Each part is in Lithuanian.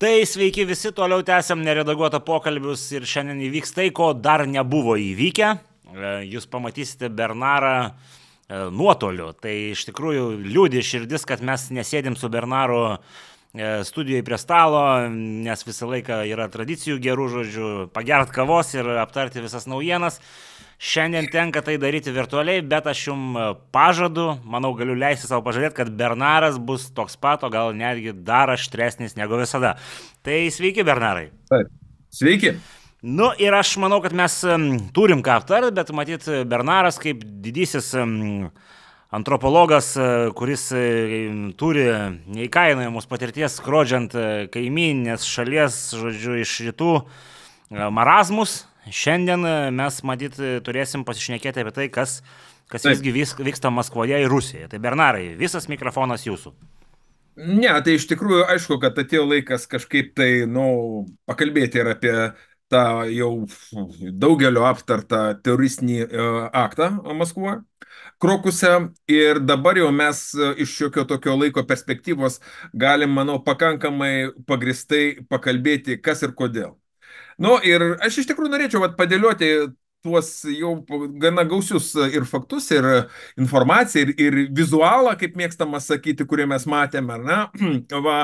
Tai sveiki visi, toliau tęsiam neredaguotą pokalbius ir šiandien įvyks tai, ko dar nebuvo įvykę. E, jūs pamatysite Bernarą e, nuotoliu. Tai iš tikrųjų liūdė širdis, kad mes nesėdim su Bernaru e, studijoje prie stalo, nes visą laiką yra tradicijų gerų žodžių, pagert kavos ir aptarti visas naujienas. Šiandien tenka tai daryti virtualiai, bet aš jums e, pažadu, manau, galiu leisti savo pažadėti, kad Bernaras bus toks pat, o gal netgi dar aštresnis negu visada. Tai sveiki, Bernarai. Taip. Sveiki. Nu ir aš manau, kad mes turim ką aptarti, bet matyt, Bernaras kaip didysis antropologas, e, kuris e, turi neįkainojamus patirties skrodžiant kaiminės šalies, žodžiu, iš rytų marazmus, Šiandien e, mes, matyt, e, turėsim pasišnekėti apie tai, kas, kas Taip. visgi vyksta Maskvoje ir Rusijoje. Tai Bernarai, visas mikrofonas jūsų. Ne, tai iš tikrųjų aišku, kad atėjo laikas kažkaip tai, na, nu, pakalbėti ir apie tą jau daugelio aptartą teroristinį e, aktą Maskvoje. Krokuse ir dabar jau mes iš šiokio tokio laiko perspektyvos galim, manau, pakankamai pagristai pakalbėti, kas ir kodėl. Nu ir aš iš tikrųjų norėčiau vat, padėlioti tuos jau gana gausius ir faktus, ir informaciją, ir, ir vizualą, kaip mėgstama sakyti, kurį mes matėme, ar ne? Va,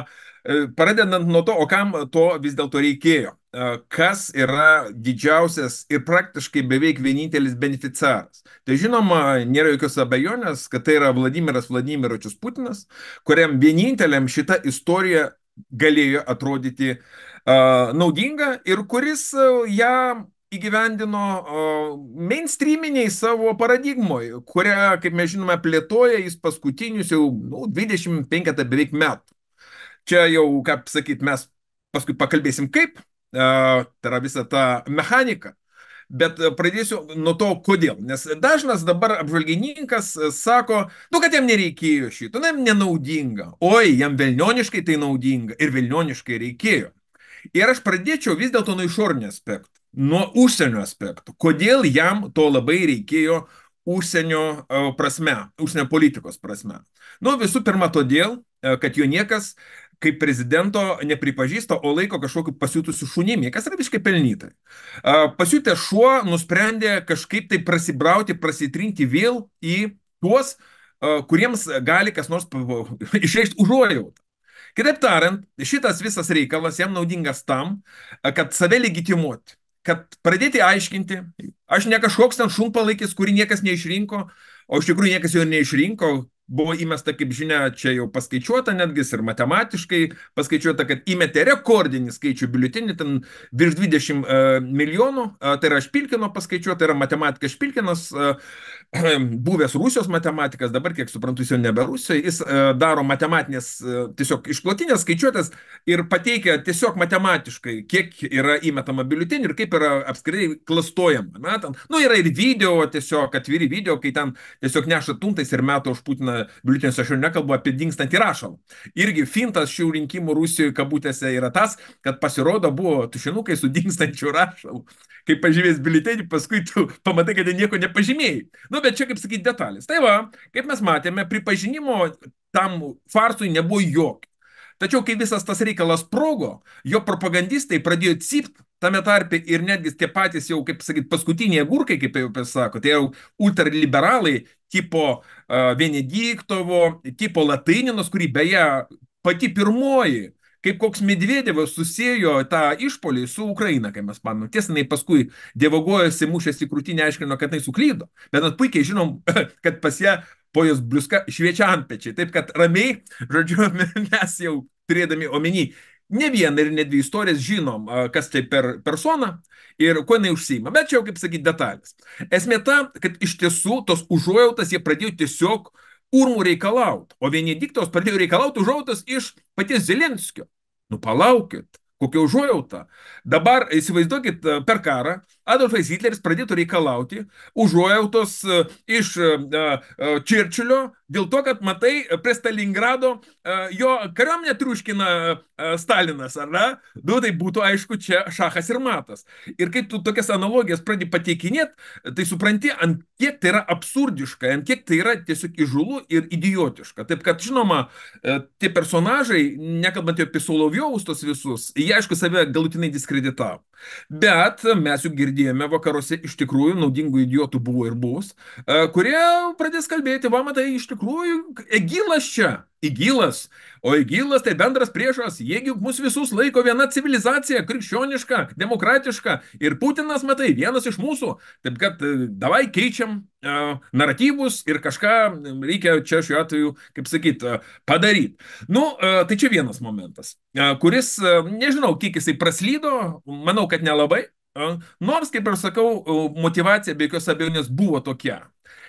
e, pradedant nuo to, o kam to vis dėlto reikėjo. E, kas yra didžiausias ir praktiškai beveik vienintelis beneficiaras? Tai žinoma, nėra jokios abejonės, kad tai yra Vladimiras Vladimiročius Putinas, kuriam vieninteliam šita istorija galėjo atrodyti naudinga ir kuris ją įgyvendino mainstreaminiai savo paradigmoje, kurią, kaip mes žinome, plėtoja jis paskutinius jau nu, 25 beveik metų. Čia jau, kaip sakyt, mes paskui pakalbėsim kaip, tai yra visa ta mechanika. Bet pradėsiu nuo to, kodėl. Nes dažnas dabar apžvalgininkas sako, nu, kad jam nereikėjo šito, na, nu, jam nenaudinga. Oi, jam vilnioniškai tai naudinga ir vilnioniškai reikėjo. Ir aš pradėčiau vis dėlto nuo išorinio aspektų, nuo užsienio aspektų. Kodėl jam to labai reikėjo užsienio e, prasme, užsienio politikos prasme. Nu, visų pirma, todėl, e, kad jo niekas kaip prezidento nepripažįsta, o laiko kažkokiu pasiūtusiu šunimi, kas yra visiškai pelnytai. E, Pasiūtęs šuo nusprendė kažkaip tai prasibrauti, prasitrinti vėl į tuos, kuriems gali kas nors išreikšti užuojautą. Kitaip tariant, šitas visas reikalas jam naudingas tam, kad save legitimuoti, kad pradėti aiškinti, aš ne kažkoks ten šunpalaikis, kurį niekas neišrinko, o iš tikrųjų niekas jo ir neišrinko, buvo įmesta, kaip žinia, čia jau paskaičiuota netgi ir matematiškai paskaičiuota, kad įmetė rekordinį skaičių biuletinį, ten virš 20 uh, e, milijonų, uh, tai yra Špilkino paskaičiuota, tai yra matematika Špilkinas uh, buvęs Rusijos matematikas, dabar kiek suprantu, jis jau nebe Rusijoje, jis e, daro matematinės e, tiesiog išklotinės skaičiuotės ir pateikia tiesiog matematiškai, kiek yra įmetama biuletinių ir kaip yra apskritai klastojama. Na, ten, nu, yra ir video, tiesiog atviri video, kai ten tiesiog neša tuntais ir metų už Putiną biuletinius, aš jau nekalbu apie dingstantį rašalą. Irgi fintas šių rinkimų Rusijoje kabutėse yra tas, kad pasirodo buvo tušinukai su dingstančiu rašalu. Kai pažymės biuletenį, paskui tu pamatai, kad jie nieko nepažymėjai. Nu, Nu, bet čia, kaip sakyti, detalės. Tai va, kaip mes matėme, pripažinimo tam farsui nebuvo jokio. Tačiau, kai visas tas reikalas sprogo, jo propagandistai pradėjo cipt tame tarpe ir netgi tie patys jau, kaip sakyt, paskutiniai agurkai, kaip jau pasako, tai jau ultraliberalai tipo uh, Venediktovo, tipo Latininos, kurį beje pati pirmoji kaip koks Medvedevas susijęjo tą išpolį su Ukraina, kai mes panom. Tiesa, jinai paskui dievagojosi, mušėsi krūtinę, aiškino, kad jinai suklydo. Bet mes puikiai žinom, kad pas ją po jos bliuska šviečia antpečiai. Taip kad ramiai, žodžiu, mes jau turėdami omeny ne vieną ir ne dvi istorijas žinom, kas tai per persona ir kuo jinai užsima. Bet čia jau, kaip sakyti, detalės. Esmė ta, kad iš tiesų tos užuojautas jie pradėjo tiesiog urmų reikalauti. O Venediktos pradėjo reikalauti užuojautas iš paties Zelenskio nu palaukit kokia užuojauta dabar įsivaizduokit e, per karą Adolfas Hitleris pradėtų reikalauti užuojautos e, iš e, e, Čirčilio dėl to, kad matai, prie Stalingrado jo kariuomenė triuškina Stalinas, ar ne? Nu, tai būtų aišku, čia šachas ir matas. Ir kai tu tokias analogijas pradedi pateikinėti, tai supranti, ant kiek tai yra absurdiška, ant kiek tai yra tiesiog įžulu ir idiotiška. Taip kad, žinoma, tie personažai, nekalbant apie Solovjovus tos visus, jie aišku save galutinai diskreditavo. Bet mes juk girdėjome, girdėjome vakaruose iš tikrųjų naudingų idiotų buvo ir bus, e, kurie pradės kalbėti, va matai, iš tikrųjų, Egilas čia, Įgylas, o įgylas tai bendras priešas, jeigu mus visus laiko viena civilizacija, krikščioniška, demokratiška ir Putinas, matai, vienas iš mūsų, taip kad e, davai keičiam uh, naratyvus ir kažką reikia čia šiuo atveju, kaip sakyt, uh, padaryti. Nu, uh, tai čia vienas momentas, uh, kuris, uh, nežinau, kiek jisai praslydo, manau, kad nelabai, Nors, kaip ir sakau, motivacija be jokios abejonės buvo tokia.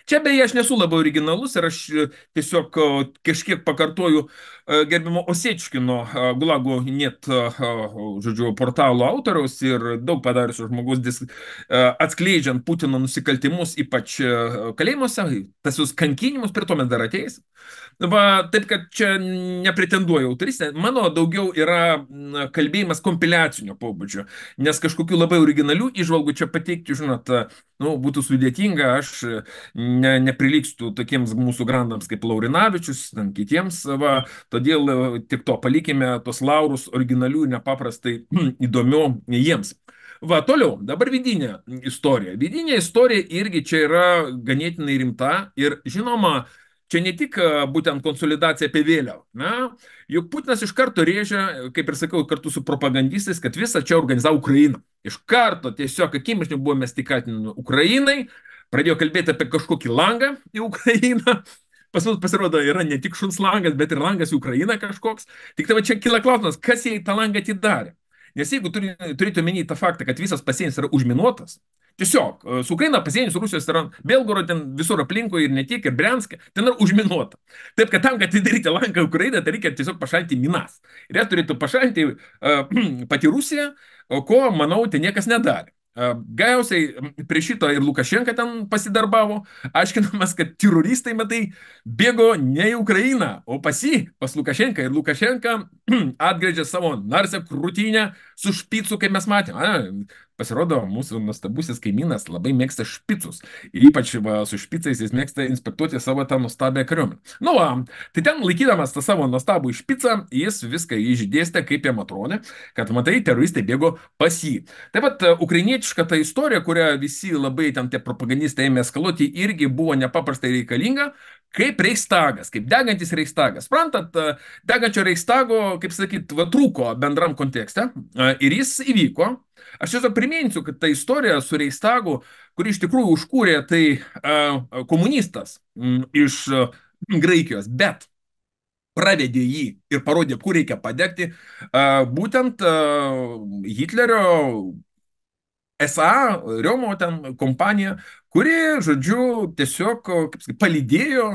Čia beje aš nesu labai originalus ir aš e, tiesiog kažkiek pakartoju uh, E, gerbimo Osečkino e, Gulago net, e, žodžiu, portalo autoriaus ir daug padariusio žmogus dis, atskleidžiant Putino nusikaltimus, ypač kalėjimuose, tas jūs kankinimus, prie to mes dar ateis. Va, taip, kad čia nepretenduoju autoristė, mano daugiau yra kalbėjimas kompiliacinio pobūdžio, nes kažkokių labai originalių išvalgų čia pateikti, žinot, nu, būtų sudėtinga, aš ne, neprilykstu tokiems mūsų grandams kaip Laurinavičius, ten kitiems, va, to todėl e, tik to palikime tos laurus originalių ir nepaprastai hm, įdomių jiems. Va, toliau, dabar vidinė istorija. Vidinė istorija irgi čia yra ganėtinai rimta ir žinoma, čia ne tik e, būtent konsolidacija apie vėliau. Na, juk Putinas iš karto rėžia, kaip ir sakiau, kartu su propagandistais, kad visą čia organizavo Ukraina. Iš karto tiesiog akimiškai buvome stikatinu Ukrainai, pradėjo kalbėti apie kažkokį langą į Ukrainą Pas mus pasirodo yra ne tik šuns langas, bet ir langas į Ukrainą kažkoks. Tik tai va čia kila klausimas, kas jai tą langą atidarė. Nes jeigu turėtų omeny tą faktą, kad visas pasienis yra užminuotas, tiesiog e, su Ukraina pasienis Rusijos yra Belgorod, ten visur aplinkui ir ne tiek, ir Brenskė, ten yra užminuota. Taip, kad tam, kad atidaryti langą Ukrainą, tai reikia tiesiog pašalinti minas. Ir jas turėtų pašalinti uh, pati Rusija, ko, manau, tai niekas nedarė. Galiausiai prie šito ir Lukašenka ten pasidarbavo, aiškinamas, kad teroristai, matai, bėgo ne į Ukrainą, o pas jį, pas Lukašenką. Ir Lukašenka atgrėžė savo narsę krūtinę su špicu, kaip mes matėme. Pasirodo, mūsų nustabusis kaimynas labai mėgsta špicus. Ir ypač va, su špicais jis mėgsta inspektuoti savo tą nuostabę kariuomenę. Nu, va, tai ten laikydamas tą savo nuostabų špicą, jis viską išdėstė, kaip jam atrodė, kad matai, teroristai bėgo pas jį. Taip pat ukrainietiška ta istorija, kurią visi labai ten tie propagandistai ėmė skaluoti, irgi buvo nepaprastai reikalinga, kaip reikstagas, kaip degantis reikstagas. Sprantat, degančio reikstago, kaip sakyt, va, trūko bendram kontekste ir jis įvyko Aš tiesiog priminsiu, kad ta istorija su Reistagu, kuri iš tikrųjų užkūrė, tai a, e, komunistas m, iš a, e, Graikijos, bet pravedė jį ir parodė, kur reikia padegti, e, a, būtent a, Hitlerio SA, Riomo ten kompanija, kuri, žodžiu, tiesiog, kaip sakai, palydėjo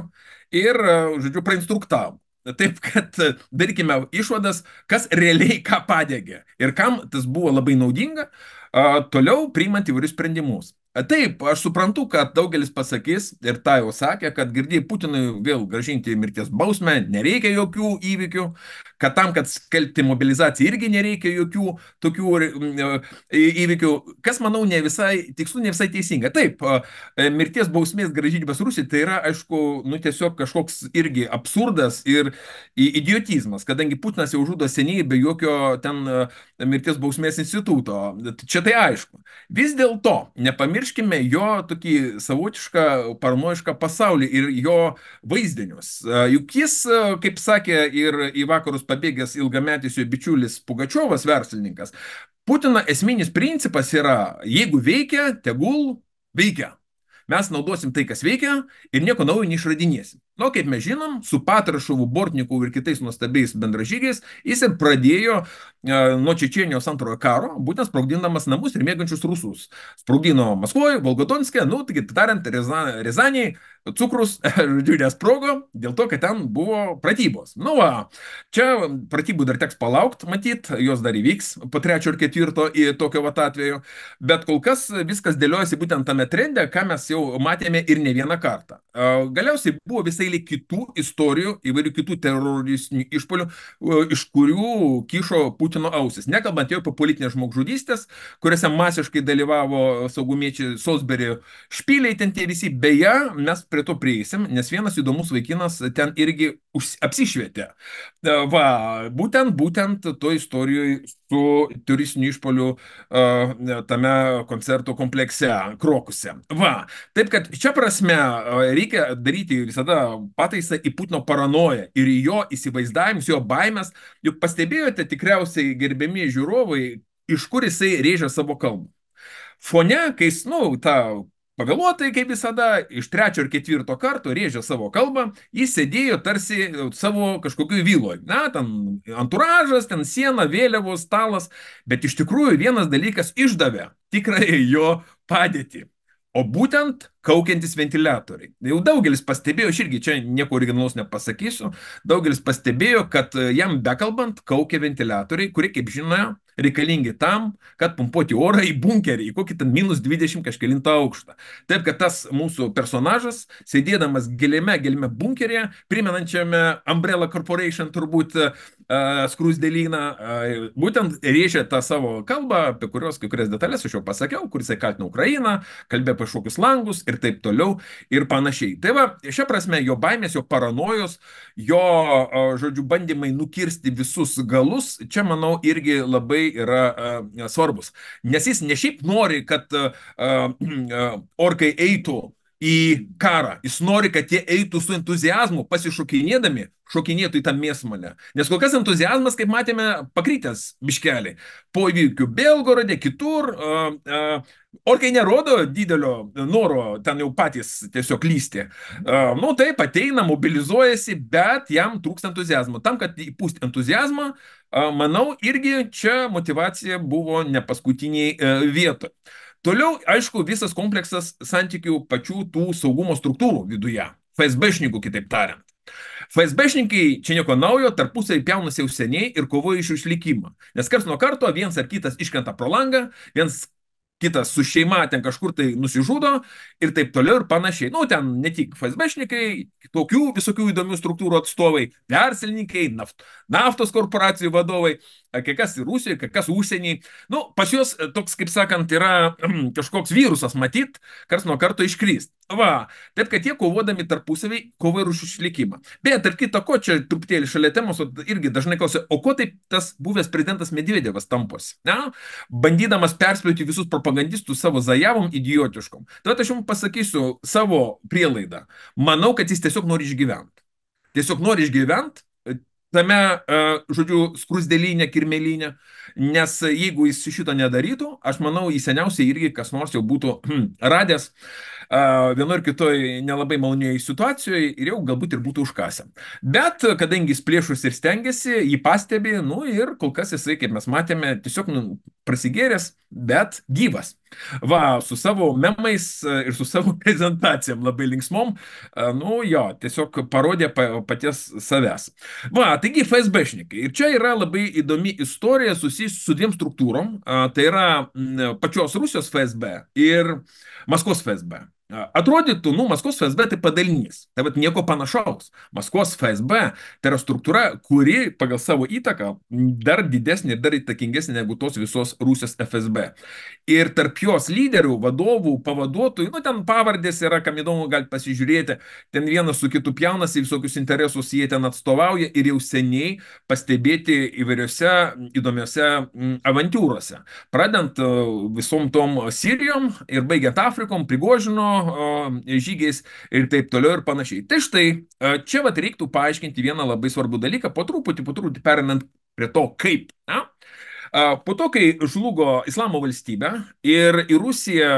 ir, žodžiu, prainstruktavo. Taip, kad e, darykime išvadas, kas realiai ką padegė ir kam tas buvo labai naudinga, toliau priimant įvairius sprendimus. Taip, aš suprantu, kad daugelis pasakys, ir tą jau sakė, kad girdėjai Putinui vėl gražinti mirties bausmę, nereikia jokių įvykių, kad tam, kad skelbti mobilizaciją, irgi nereikia jokių tokių e, e, įvykių, kas, manau, ne visai tikslu, ne visai teisinga. Taip, e, mirties bausmės gražinimas Rusijai tai yra, aišku, nu, tiesiog kažkoks irgi absurdas ir idiotizmas, kadangi Putinas jau žudo seniai be jokio ten mirties bausmės instituto. Čia tai aišku. Vis dėlto, nepamirškime, nepamirškime jo tokį savotišką paranojišką pasaulį ir jo vaizdinius. Juk jis, kaip sakė ir į vakarus pabėgęs ilgametis jo bičiulis Pugačiovas, verslininkas, Putino esminis principas yra, jeigu veikia, tegul veikia. Mes naudosim tai, kas veikia ir nieko naujo neišradinėsim nu kaip mes žinom su Patrašovu, Bortnikovu ir kitais nuostabiais bendražygiais jis ir pradėjo e, nuo Čečienijos antrojo karo, būtent sprogdinamas namus ir mėgančius rusus. Sprogdino Maskvoje, Volgotonskė, nu, tai tariant, Rezaniai cukrus, žodžiu, nesprogo dėl to, kad ten buvo pratybos. Nu, va, čia pratybų dar teks palaukti, matyt, jos dar įvyks po trečio ir ketvirto į tokio vat atveju, bet kol kas viskas dėliojasi būtent tame trende, ką mes jau matėme ir ne vieną kartą. E, galiausiai buvo visai begalė kitų istorijų, įvairių kitų teroristinių išpolių, iš kurių kišo Putino ausis. Nekalbant jau apie politinės žmogžudystės, kuriuose masiškai dalyvavo saugumiečiai Sosberio špyliai ten tie visi. Beje, mes prie to prieisim, nes vienas įdomus vaikinas ten irgi apsišvietė. E, va, būtent, būtent to istorijoje su turistiniu išpoliu uh, e, e, tame koncerto komplekse, Krokuse. Va, taip kad čia prasme reikia daryti visada pataisą į Putino paranoją ir į jo įsivaizdavimus, jo baimės. Juk pastebėjote tikriausiai gerbėmi žiūrovai, iš kur jisai rėžia savo kalbą. Fone, kai, nu, ta Pavėluotai, kaip visada, iš trečio ir ketvirto karto rėžė savo kalbą, jis sėdėjo tarsi e, savo kažkokiu vyloj. Na, ten anturažas, ten siena, vėliavos, stalas, bet iš tikrųjų vienas dalykas išdavė tikrai jo padėtį. O būtent kaukiantis ventiliatoriai. Jau daugelis pastebėjo, aš irgi čia nieko originalaus nepasakysiu, daugelis pastebėjo, kad e, jam bekalbant kaukia ventiliatoriai, kurie, kaip žinia, reikalingi tam, kad pumpuoti orą į bunkerį, į kokį ten minus 20 kažkėlintą aukštą. Taip, kad tas mūsų personažas, sėdėdamas gilėme, gilėme bunkerėje, primenančiame Umbrella Corporation turbūt uh, e, skrusdėlyną, uh, e, būtent rėžė tą savo kalbą, apie kurios kai kurias detalės aš jau pasakiau, kur jisai kaltino Ukrainą, kalbė apie šokius langus ir taip toliau ir panašiai. Tai va, šia prasme, jo baimės, jo paranojos, jo, uh, žodžiu, bandymai nukirsti visus galus, čia manau irgi labai yra e, svarbus. Nes jis ne šiaip nori, kad e, e, orkai eitų į karą. Jis nori, kad jie eitų su entuzijazmu, pasišokinėdami, šokinėtų į tą mėsmalę. Nes kol kas entuzijazmas, kaip matėme, pakrytęs biškelį. Po įvykių Belgorode, kitur, uh, uh, Orkai nerodo didelio noro ten jau patys tiesiog lysti. Uh, nu taip, ateina, mobilizuojasi, bet jam trūksta entuzijazmo. Tam, kad įpūst entuzijazmą, uh, manau, irgi čia motivacija buvo ne paskutiniai uh, e, vietoje. Toliau, aišku, visas kompleksas santykių pačių tų saugumo struktūrų viduje. FSB-šnikų, kitaip tariant. FSB-šnikai čia nieko naujo, tarpusai pjaunasi jau seniai ir kovoja iš išlikimą. Nes kars nuo karto vienas ar kitas iškrenta pro langą, vienas kitas su šeima ten kažkur tai nusižudo ir taip toliau ir panašiai. Nu, ten ne tik FSBšnikai, tokių visokių įdomių struktūrų atstovai, verslininkai, naft, naftos korporacijų vadovai kai kas ir Rusijoje, kai kas užsieniai. Nu, pas juos e, toks, kaip sakant, yra kažkoks virusas matyt, kas nuo karto iškryst. Va, taip kad jie kovodami tarpusavį kovoja už išlikimą. Beje, tarp kita ko, čia truputėlį šalia temos, irgi dažnai klausia, o ko taip tas buvęs prezidentas Medvedevas tamposi, ne? bandydamas perspėti visus propagandistus savo zajavom idiotiškom. Tad aš jums pasakysiu savo prielaidą. Manau, kad jis tiesiog nori išgyventi. Tiesiog nori išgyventi, tame, e, žodžiu, skrusdelyne, kirmelinė nes e, jeigu jis šito nedarytų, aš manau, jį seniausiai irgi kas nors jau būtų hmm, radęs vienur ir kitoj nelabai malonioje situacijoje ir jau galbūt ir būtų užkasę. Bet kadangi jis plėšus ir stengiasi, jį pastebi, nu ir kol kas jisai, kaip mes matėme, tiesiog nu, prasigėręs, bet gyvas. Va, su savo memais e, ir su savo prezentacijom labai linksmom, e, nu jo, tiesiog parodė paties savęs. Va, taigi FSB šnikai. Ir čia yra labai įdomi istorija susijusi susijusi su dviem struktūrom, tai yra pačios Rusijos FSB ir Maskvos FSB. Atrodytų, nu, Maskvos FSB tai padalinys. Tai vat nieko panašaus. Maskvos FSB tai yra struktūra, kuri pagal savo įtaką dar didesnė ir dar įtakingesnė negu tos visos Rusijos FSB. Ir tarp jos lyderių, vadovų, pavaduotojų, nu, ten pavardės yra, kam įdomu, galite pasižiūrėti, ten vienas su kitu pjaunasi, visokius interesus jie ten atstovauja ir jau seniai pastebėti įvairiose įdomiose avantūrose. Pradant e, visom tom Sirijom ir baigiant Afrikom, Prigožino, žygiais ir taip toliau ir panašiai. Tai štai, čia vat reiktų paaiškinti vieną labai svarbų dalyką, po truputį, po truputį perinant prie to, kaip. Ne? Po to, kai žlugo Islamo valstybė ir į Rusiją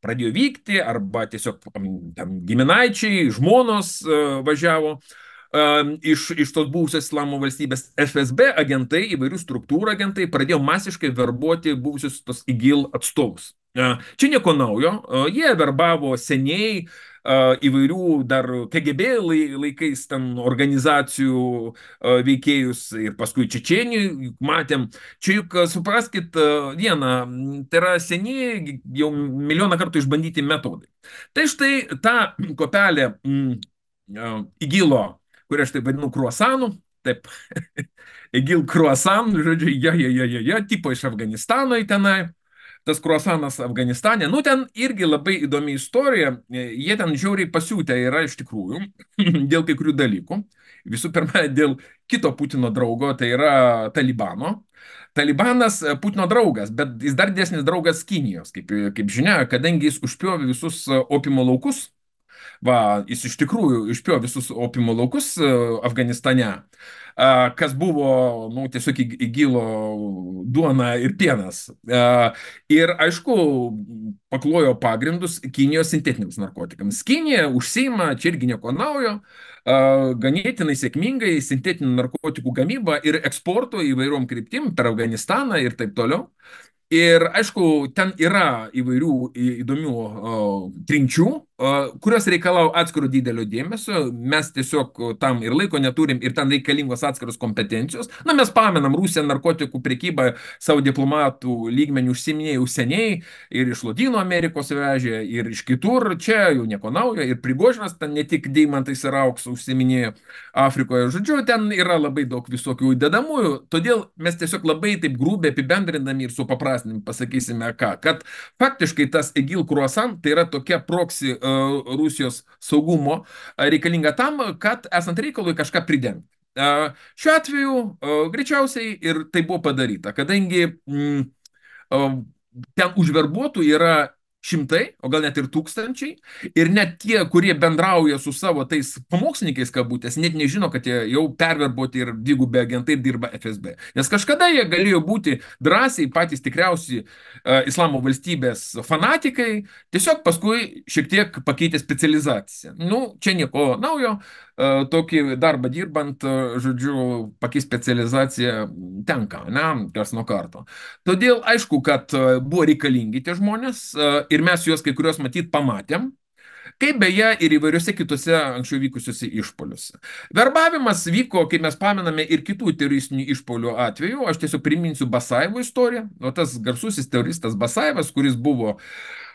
pradėjo vykti, arba tiesiog tam giminaičiai, žmonos važiavo, uh, iš, iš tos buvusios islamo valstybės FSB agentai, įvairių struktūrų agentai pradėjo masiškai verbuoti buvusius tos IGIL atstovus. Čia nieko naujo, jie verbavo seniai įvairių dar KGB laikais ten organizacijų veikėjus ir paskui Čečienijų matėm. Čia juk supraskit vieną, tai yra seniai jau milijoną kartų išbandyti metodai. Tai štai ta kopelė įgylo mm, kurį aš taip vadinu kruasanu, taip, Egil kruasan, žodžiu, jo, jo, jo, jo, jo, tipo iš Afganistano į tenai, tas kruasanas Afganistane, nu ten irgi labai įdomi istorija, e, jie ten žiauriai pasiūtę yra iš tikrųjų dėl kai kurių dalykų. Visų pirma, dėl kito Putino draugo, tai yra Talibano. Talibanas e, Putino draugas, bet jis dar didesnis draugas Kinijos, kaip, kaip žinia, kadangi jis užpjovė visus e, opimo laukus, Va, jis iš tikrųjų išpio visus opimo laukus e, Afganistane, e, kas buvo nu, tiesiog įgylo duona ir pienas. E, ir aišku, paklojo pagrindus Kinijos sintetiniams narkotikams. Kinija užsima, čia irgi nieko naujo, ganėtinai sėkmingai sintetinių narkotikų gamybą ir eksporto įvairiom kryptim per Afganistaną ir taip toliau ir aišku ten yra įvairių įdomių o, trinčių o, kurios reikalau atskiro didelio dėmesio mes tiesiog tam ir laiko neturim ir ten reikalingos atskiros kompetencijos na mes pamenam rusija narkotikų prekyba savo diplomatų lygmeniu užsiiminėja jau seniai ir iš lotynų amerikos vežė ir iš kitur čia jau nieko naujo ir prigožinas ten ne tik deimantais ir auksu užsiiminėjo afrikoje žodžiu ten yra labai daug visokių dedamųjų todėl mes tiesiog labai taip grubiai apibendrindami ir supaprastinami supaprastinam pasakysime ką, kad faktiškai tas Egil Kruosan tai yra tokia proksi uh, Rusijos saugumo e, reikalinga tam, kad esant reikalui kažką pridengti. Uh, šiuo atveju uh, greičiausiai ir tai buvo padaryta, kadangi mm, ten užverbuotų yra šimtai, o gal net ir tūkstančiai. Ir net tie, kurie bendrauja su savo tais pamokslininkais kabutės, net nežino, kad jie jau perverboti ir dvigubi agentai dirba FSB. Nes kažkada jie galėjo būti drąsiai patys tikriausi e, islamo valstybės fanatikai, tiesiog paskui šiek tiek pakeitė specializaciją. Nu, čia nieko naujo, tokį darbą dirbant, žodžiu, pakeis specializaciją tenka, ne, kas nuo karto. Todėl aišku, kad buvo reikalingi tie žmonės ir mes juos kai kurios matyt pamatėm, kaip beje ir įvairiuose kitose anksčiau vykusiuose išpoliuose. Verbavimas vyko, kaip mes pamename, ir kitų teroristinių išpolių atveju. Aš tiesiog priminsiu Basaevo istoriją. O tas garsusis teroristas Basaevas, kuris buvo uh,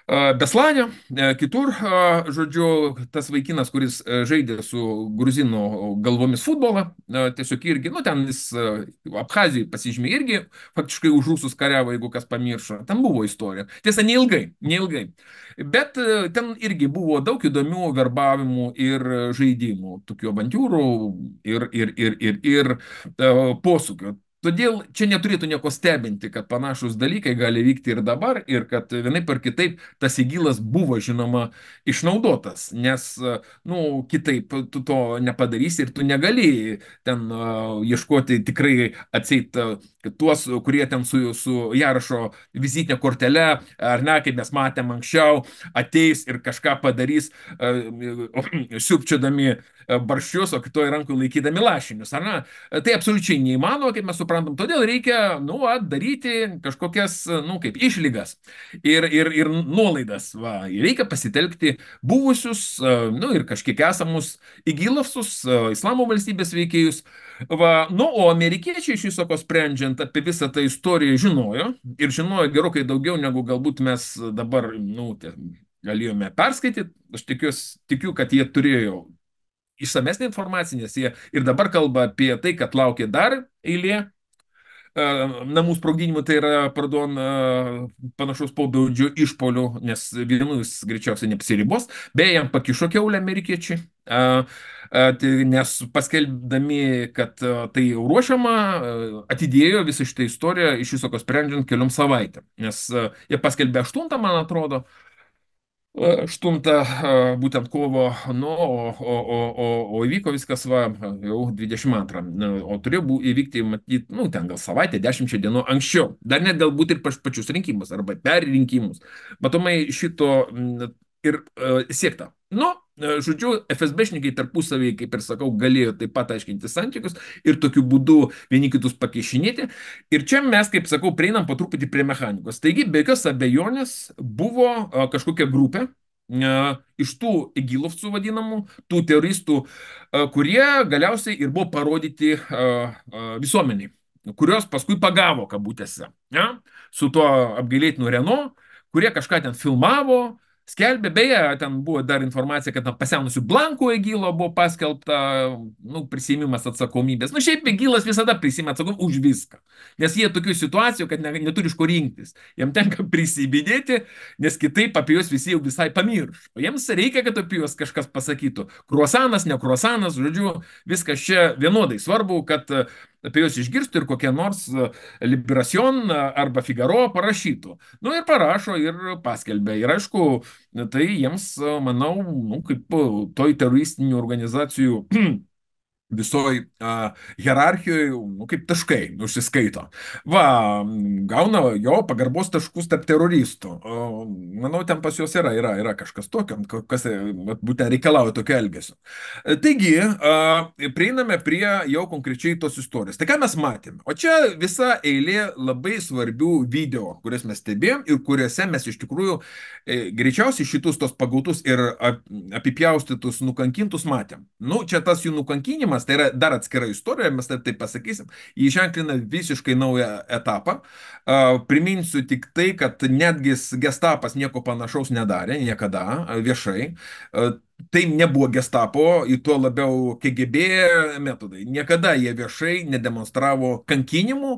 Beslanė, kitur, žodžiu, tas vaikinas, kuris žaidė su gruzinų galvomis futbolą, tiesiog irgi, nu ten jis Abhazijai pasižymė irgi, faktiškai už rusus kariavo, jeigu kas pamiršo. Ten buvo istorija. Tiesa, neilgai, neilgai. Bet ten irgi buvo daug įdomių verbavimų ir žaidimų, tokių avantūrų ir, ir, ir, ir, ir posūkių. Todėl čia neturėtų nieko stebinti, kad panašus dalykai gali vykti ir dabar, ir kad vienaip ar kitaip tas įgylas buvo, žinoma, išnaudotas, nes, e, nu, kitaip tu to nepadarysi ir tu negali ten uh, ieškoti tikrai atseit uh, tuos, kurie ten su, su Jarašo vizitinė kortelė, ar ne, kaip mes matėm anksčiau, ateis ir kažką padarys, uh, siupčiodami barščius, o kitoje rankoje laikydami lašinius, ar ne? Tai absoliučiai neįmanoma, kaip mes suprantame suprantam. Todėl reikia, nu, va, daryti kažkokias, nu, kaip išlygas ir, ir, ir nuolaidas. Va. Reikia pasitelkti buvusius, nu, ir kažkiek esamus įgylavsus, islamo valstybės veikėjus. Va. Nu, o amerikiečiai iš viso ko sprendžiant apie visą tą istoriją žinojo ir žinojo gerokai daugiau negu galbūt mes dabar, nu, te, galėjome perskaityti. Aš tikiuos, tikiu, kad jie turėjo išsamesnė informacija, nes jie ir dabar kalba apie tai, kad laukia dar eilė namų sprogdinimų, tai yra, pardon, panašaus paudaudžio išpolių, nes vienu jis greičiausiai nepsiribos, beje, jam pakišo keulę amerikiečiai. E, e, tai nes paskelbdami, kad e, tai jau ruošiama, atidėjo visą šitą istoriją iš viso, sprendžiant keliom savaitėm. Nes jie paskelbė 8, man atrodo, uh, E, aštuntą e, būtent kovo nu o o o o o įvyko viskas va jau dvidešim antrą o turėjo bū įvykti matyt nu ten gal savaitę dešimčia dienų anksčiau dar net galbūt ir prieš pačius rinkimus arba per rinkimus matomai šito ir e, siekta nu E, žodžiu, FSBšnikai tarpusavį, kaip ir sakau, galėjo taip pat aiškinti santykius ir tokiu būdu vieni kitus pakešinėti. Ir čia mes, kaip sakau, prieinam po truputį prie mechanikos. Taigi, be jokios abejonės buvo e, kažkokia grupė e, iš tų gilovcų vadinamų, tų teroristų, kurie galiausiai ir buvo parodyti visuomeniai, kurios paskui pagavo kabutėse ja? su tuo apgailėtinu Renault kurie kažką ten filmavo, skelbė, beje, ten buvo dar informacija, kad ten pasenusių blankų Egilo buvo paskelbta, nu, prisimimas atsakomybės. Nu, šiaip Egilas visada prisima atsakomybę už viską, nes jie tokių situacijų, kad ne, neturi iš ko rinktis. Jam tenka prisibidėti, nes kitaip apie juos visi jau visai pamirš. O jiems reikia, kad apie juos kažkas pasakytų. Kruosanas, ne kruosanas, žodžiu, viskas čia vienodai svarbu, kad uh, apie juos išgirstų ir kokie nors e, Liberacion e, arba Figaro parašytų. Nu ir parašo ir paskelbė. Ir aišku, tai jiems, e, manau, nu, kaip toj teroristinių organizacijų visoj a, hierarchijoj, nu, kaip taškai, užsiskaito. Va, gauna jo pagarbos taškus tarp teroristų. O, manau, ten pas juos yra, yra, yra kažkas tokio, kas e, vat, būtent reikalauja tokio elgesio. E, taigi, a, prieiname prie jau konkrečiai tos istorijos. Tai ką mes matėme? O čia visa eilė labai svarbių video, kurias mes stebėjom ir kuriuose mes iš tikrųjų e, greičiausiai šitus tos pagautus ir ap, apipjaustytus, nukankintus matėm. Nu, čia tas jų nukankinimas tai yra dar atskira istorija, mes taip, taip pasakysim, jį ženklina visiškai naują etapą. Priminsiu tik tai, kad netgi gestapas nieko panašaus nedarė, niekada, viešai tai nebuvo gestapo, į tuo labiau KGB metodai. Niekada jie viešai nedemonstravo kankinimų,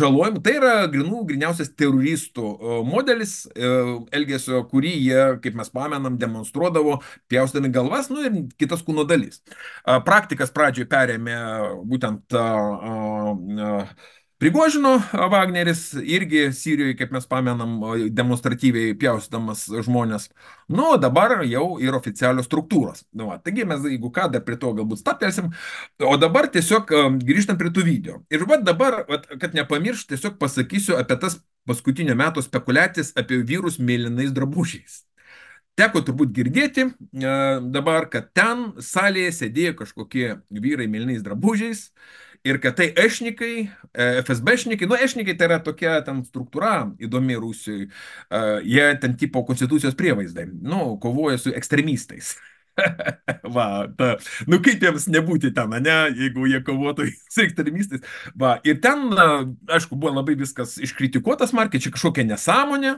žalojimų. Tai yra grinų, griniausias teroristų modelis e, elgesio, kurį jie, kaip mes pamenam, demonstruodavo, pjaustami galvas, nu ir kitas kūno dalis. Praktikas pradžioje perėmė būtent uh, uh, Prigožino Wagneris irgi Sirijoje, kaip mes pamenam, demonstratyviai pjaustamas žmonės. Nu, dabar jau ir oficialios struktūros. Nu, va, taigi mes, jeigu ką, dar prie to galbūt staptelsim. O dabar tiesiog grįžtam prie tų video. Ir va dabar, va, kad nepamiršt, tiesiog pasakysiu apie tas paskutinio meto spekuliacijas apie vyrus mėlynais drabužiais. Teko turbūt girdėti dabar, kad ten salėje sėdėjo kažkokie vyrai mėlynais drabužiais, uh, Ir kad tai ešnikai, e, FSB ešnikai, nu ešnikai tai yra tokia ten struktūra įdomi Rusijoje, jie ten tipo konstitucijos prievaizdai, nu, kovoja su ekstremistais. Va, ta, nu kaip jiems nebūti ten, ne, jeigu jie kovotų su ekstremistais. Va, ir ten, na, e, aišku, buvo labai viskas iškritikuotas markiai, čia kažkokia nesąmonė,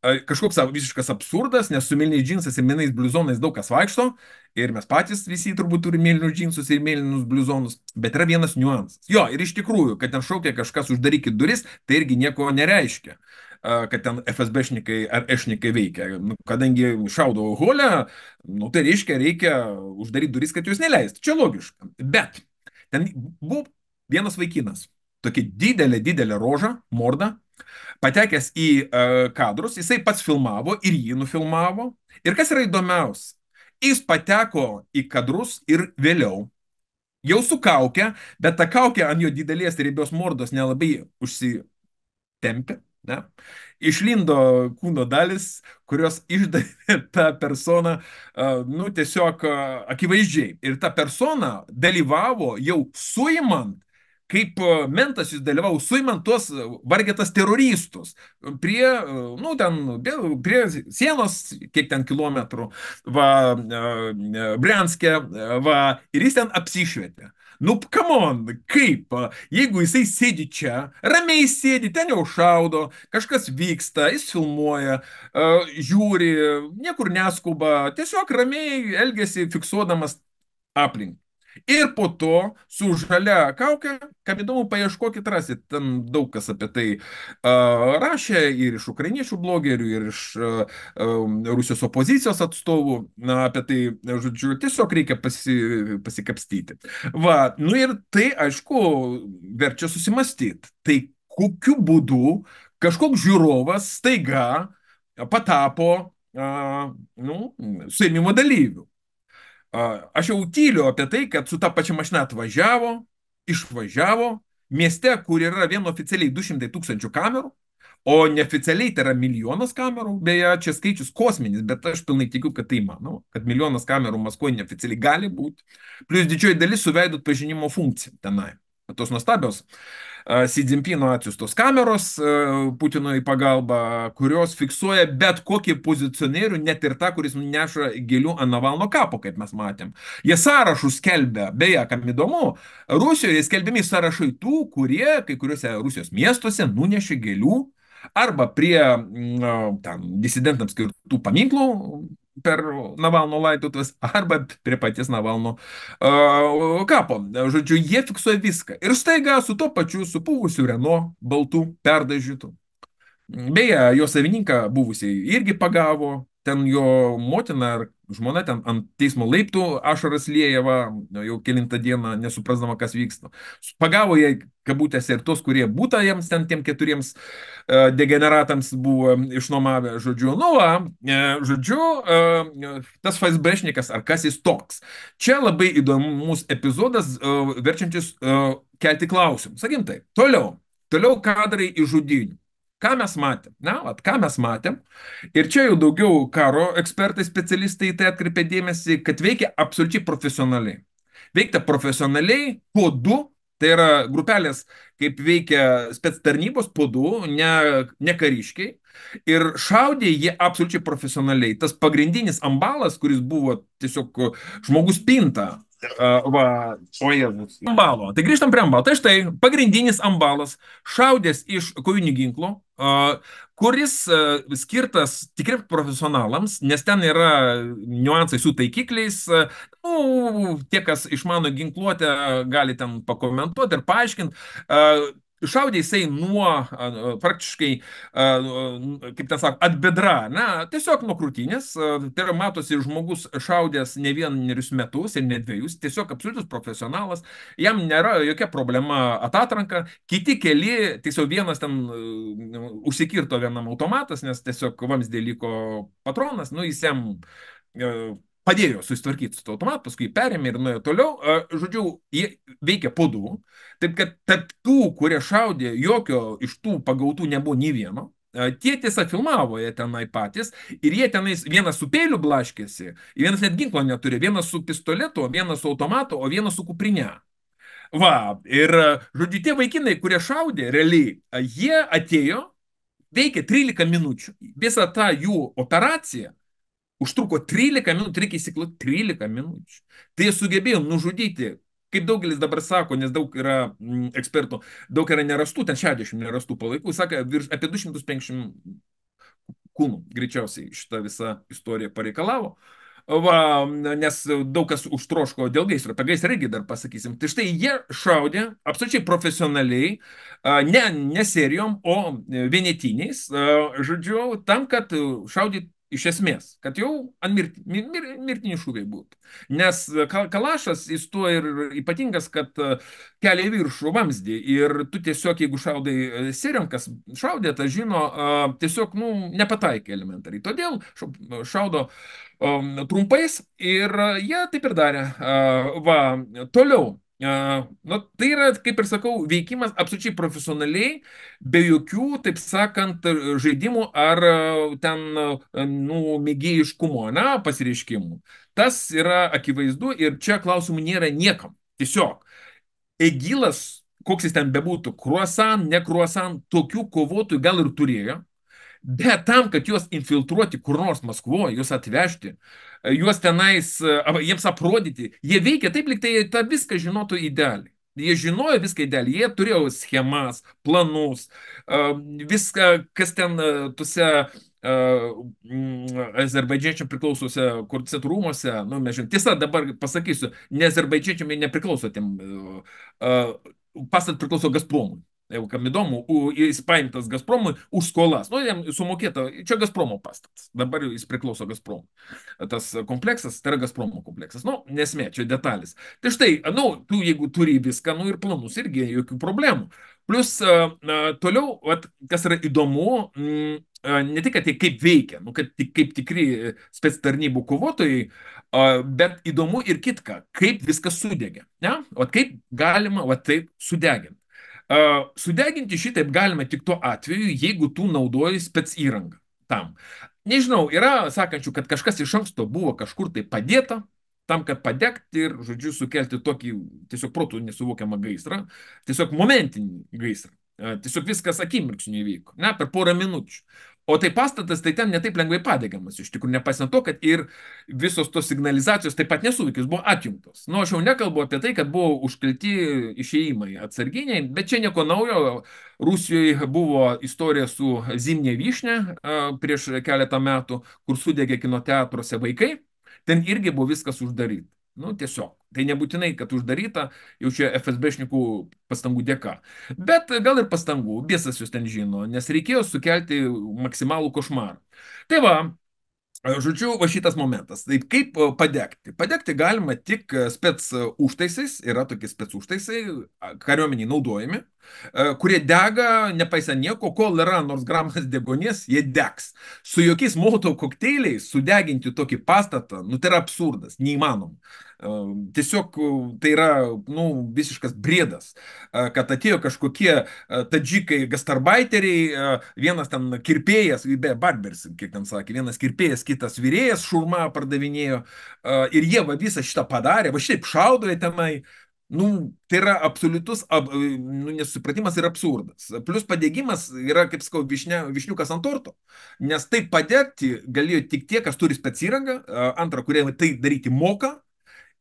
kažkoks visiškas absurdas, nes su mėlynais džinsais ir mėlynais bluzonais daug kas vaikšto ir mes patys visi turbūt turime mėlynus džinsus ir mėlynus bluzonus, bet yra vienas niuansas. Jo, ir iš tikrųjų, kad ten šaukia kažkas uždarykit duris, tai irgi nieko nereiškia kad ten FSB-šnikai ar ešnikai veikia. Nu, kadangi šaudo holę, nu, tai reiškia, reikia uždaryti duris, kad juos neleist. Čia logiška. Bet ten buvo vienas vaikinas, tokį didelę, didelę rožą, mordą, patekęs į e, kadrus, jisai pats filmavo ir jį nufilmavo. Ir kas yra įdomiausia, jis pateko į kadrus ir vėliau. Jau su kaukė, bet ta kaukė ant jo didelės ribios mordos nelabai užsitempė. Ne? Išlindo kūno dalis, kurios išdavė tą personą, e, nu, tiesiog e, akivaizdžiai. Ir ta persona dalyvavo jau suimant kaip e, mentas jis dalyvau suimant tuos e, vargetas teroristus prie, e, nu, ten, prie sienos, kiek ten kilometrų, va, Brianskė, va, ir jis ten apsišvietė. Nu, come on, kaip, jeigu jisai sėdi čia, ramiai sėdi, ten jau šaudo, kažkas vyksta, jis filmuoja, žiūri, niekur neskuba, tiesiog ramiai elgesi fiksuodamas aplinką. Ir po to su žalia kaukė, kam įdomu, paieškokit, rasit, ten daug kas apie tai uh, rašė ir iš ukrainiečių blogerių, ir iš uh, Rusijos opozicijos atstovų na, apie tai, žodžiu, tiesiog reikia pasi, pasikapstyti. Va, nu ir tai, aišku, verčia susimastyti. Tai kokiu būdu kažkoks žiūrovas staiga patapo a, nu, suėmimo dalyvių. Aš jau tyliu apie tai, kad su ta pačia mašina atvažiavo, išvažiavo, mieste, kur yra vien oficialiai 200 tūkstančių kamerų, o neoficialiai tai yra milijonas kamerų, beje, čia skaičius kosminis, bet aš pilnai tikiu, kad tai manau, kad milijonas kamerų Maskvoje neoficialiai gali būti, plus didžioji dalis su veidų pažinimo funkcija tenai. Tos nuostabios Xi Jinpino atsiustos kameros Putino į pagalbą, kurios fiksuoja bet kokį pozicionierių, net ir tą, kuris neša gėlių ant Navalno kapo, kaip mes matėm. Jie sąrašus skelbia, beje, kam įdomu, Rusijoje skelbiami sąrašai tų, kurie kai kuriuose Rusijos miestuose nunešė gėlių arba prie mm, ten, disidentams skirtų paminklų per Navalno laidotuvės arba prie paties Navalno uh, kapo. Žodžiu, jie fiksuoja viską. Ir staiga su to pačiu supuvusiu Renault baltų perdažytų. Beje, jo savininką buvusiai irgi pagavo, ten jo motina ar žmona ten ant teismo laiptų ašaras lieja, va, nu, jau kilintą dieną nesuprasdama, kas vyksta. Pagavo jie, kabutėse, ir tos, kurie būtą jiems ten tiem keturiems uh, degeneratams buvo išnuomavę, žodžiu, nu, va, uh, žodžiu, uh, tas Faisbrešnikas ar kas jis toks. Čia labai įdomus epizodas, verčiantis kelti klausimų. Sakim tai, toliau. Toliau kadrai iš žudinių. Ką mes matėm? Na, vat, ką mes matėm. Ir čia jau daugiau karo ekspertai, specialistai į tai atkreipė dėmesį, kad veikia absoliučiai profesionaliai. Veikta profesionaliai, kodu, tai yra grupelės, kaip veikia spets tarnybos, podų, ne, ne kariškiai. Ir šaudė jie absoliučiai profesionaliai. Tas pagrindinis ambalas, kuris buvo tiesiog žmogus pinta, Va, o Jėzus. Ambalo. Tai grįžtam prie ambalo. Tai štai pagrindinis ambalas, šaudęs iš kojinių ginklų, kuris skirtas tikrai profesionalams, nes ten yra niuansai su taikikliais. Nu, tie, kas išmano ginkluotę, gali ten pakomentuoti ir paaiškinti. Išaudė jisai nuo, nu, praktiškai, nu, kaip ten sako, atbedra, na, tiesiog nuo krūtinės, tai yra matosi žmogus šaudęs ne vienerius metus ir ne dviejus, tiesiog absoliutus profesionalas, jam nėra jokia problema atatranka, kiti keli, tiesiog vienas ten e, užsikirto vienam automatas, nes tiesiog vamsdė liko patronas, nu jis jam e, padėjo susitvarkyti su tautoma, paskui perėmė ir nuėjo toliau. Žodžiu, jie veikia po du. Taip kad tarp tų, kurie šaudė, jokio iš tų pagautų nebuvo nei vieno. Tie tiesa filmavo jie tenai patys ir jie tenais vienas su pėliu blaškėsi, vienas net ginklo neturi, vienas su pistoletu, vienas su automatu, o vienas su kuprinė. Va, ir žodžiu, tie vaikinai, kurie šaudė, realiai, jie atėjo, veikė 13 minučių. Visa ta jų operacija Užtruko 13 minučių, reikia įsiklausyti 13 minučių. Tai jie sugebėjo nužudyti, kaip daugelis dabar sako, nes daug yra m, mm, ekspertų, daug yra nerastų, ten 60 nerastų palaikų, sakė, virš, apie 250 kūnų greičiausiai šitą visą istoriją pareikalavo. Va, nes daug kas užtroško dėl gaisro, apie gaisrą irgi dar pasakysim. Tai štai jie šaudė absoliučiai profesionaliai, ne, ne serijom, o vienetiniais, žodžiu, tam, kad šaudyt Iš esmės, kad jau ant mirti, mir, mirtinių šūviai būtų. Nes e, kalašas, jis tuo ir ypatingas, kad e, kelia į viršų vamzdį ir tu tiesiog, jeigu šaudai e, serijom, kas šaudė, tą žino, tiesiog, nu, nepataikė elementariai. Todėl šaudo trumpais ir jie taip ir darė. Va, toliau Na, nu, tai yra, kaip ir sakau, veikimas absoliučiai profesionaliai, be jokių, taip sakant, žaidimų ar ten, nu, mėgėjiškumo, na, pasireiškimų. Tas yra akivaizdu ir čia klausimų nėra niekam. Tiesiog. Egilas, koks jis ten bebūtų, kruosan, ne kruosan, tokių kovotojų gal ir turėjo, bet tam, kad juos infiltruoti kur nors Maskvoje, juos atvežti, uh, E, juos tenais, e, jiems aprodyti, jie veikia taip, lyg tai jie tą viską žinotų idealiai. Jie žinojo viską idealiai, jie turėjo schemas, planus, e, viską, kas ten tuose azerbaidžiečiam priklausose kurcet rūmose, nu, mes žinom, tiesa, dabar pasakysiu, ne azerbaidžiečiam nepriklauso tiem, pastat priklauso Gazpromui jau kam įdomu, jis paimtas Gazpromui už skolas. Nu, jam sumokėta, čia Gazpromo pastatas, dabar jis priklauso Gazpromui. Tas kompleksas, tai yra Gazpromo kompleksas. Nu, nesmė, čia detalės. Tai štai, nu, tu jeigu turi viską, nu ir planus, irgi jokių problemų. Plus, toliau, vat, kas yra įdomu, mm, ne tik, kad tai kaip veikia, nu, kad tik, kaip tikri e, spetstarnybų kovotojai, bet įdomu ir kitka, kaip viskas sudegė. Ne? O kaip galima, o taip sudeginti. Sudeginti šitaip galima tik tuo atveju, jeigu tu naudoji spets įrangą tam. Nežinau, yra sakančių, kad kažkas iš anksto buvo kažkur tai padėta, tam, kad padegti ir, žodžiu, sukelti tokį tiesiog protų nesuvokiamą gaisrą, tiesiog momentinį gaisrą. Tiesiog viskas akimirksniu įvyko, ne, per porą minučių. O tai pastatas, tai ten netaip lengvai padegamas, iš tikrųjų, nepaisant to, kad ir visos tos signalizacijos taip pat nesuveikė, buvo atjungtos. Na, nu, aš jau nekalbu apie tai, kad buvo užkelti išėjimai atsarginiai, bet čia nieko naujo. Rusijoje buvo istorija su Zimne Vyšne prieš keletą metų, kur sudegė kinoteatruose vaikai. Ten irgi buvo viskas uždaryta. Nu, tiesiog. Tai nebūtinai, kad uždaryta, jau čia FSBšnikų pastangų dėka. Bet gal ir pastangų, biesas jūs ten žino, nes reikėjo sukelti maksimalų košmarą. Tai va, žodžiu, va šitas momentas. Tai kaip padegti? Padegti galima tik spets užtaisais, yra tokie spets užtaisai, kariuomeniai naudojami, e, kurie dega, nepaisant nieko, kol yra nors gramas degonės, jie degs. Su jokiais molotov kokteiliais sudeginti tokį pastatą, nu tai yra absurdas, neįmanoma. Tiesiog tai yra nu, visiškas brėdas, kad atėjo kažkokie tadžikai gastarbaiteriai, vienas ten kirpėjas, be barbers, kiek ten sakė, vienas kirpėjas, kitas vyrėjas šurmą pardavinėjo ir jie va visą šitą padarė, va šitaip šaudavė tenai. Nu, tai yra absoliutus ab, nu, nesupratimas ir absurdas. Plus padėgymas yra, kaip sakau, višne, višniukas ant torto. Nes tai padėti galėjo tik tie, kas turi specyrangą, antra, kurie tai daryti moka,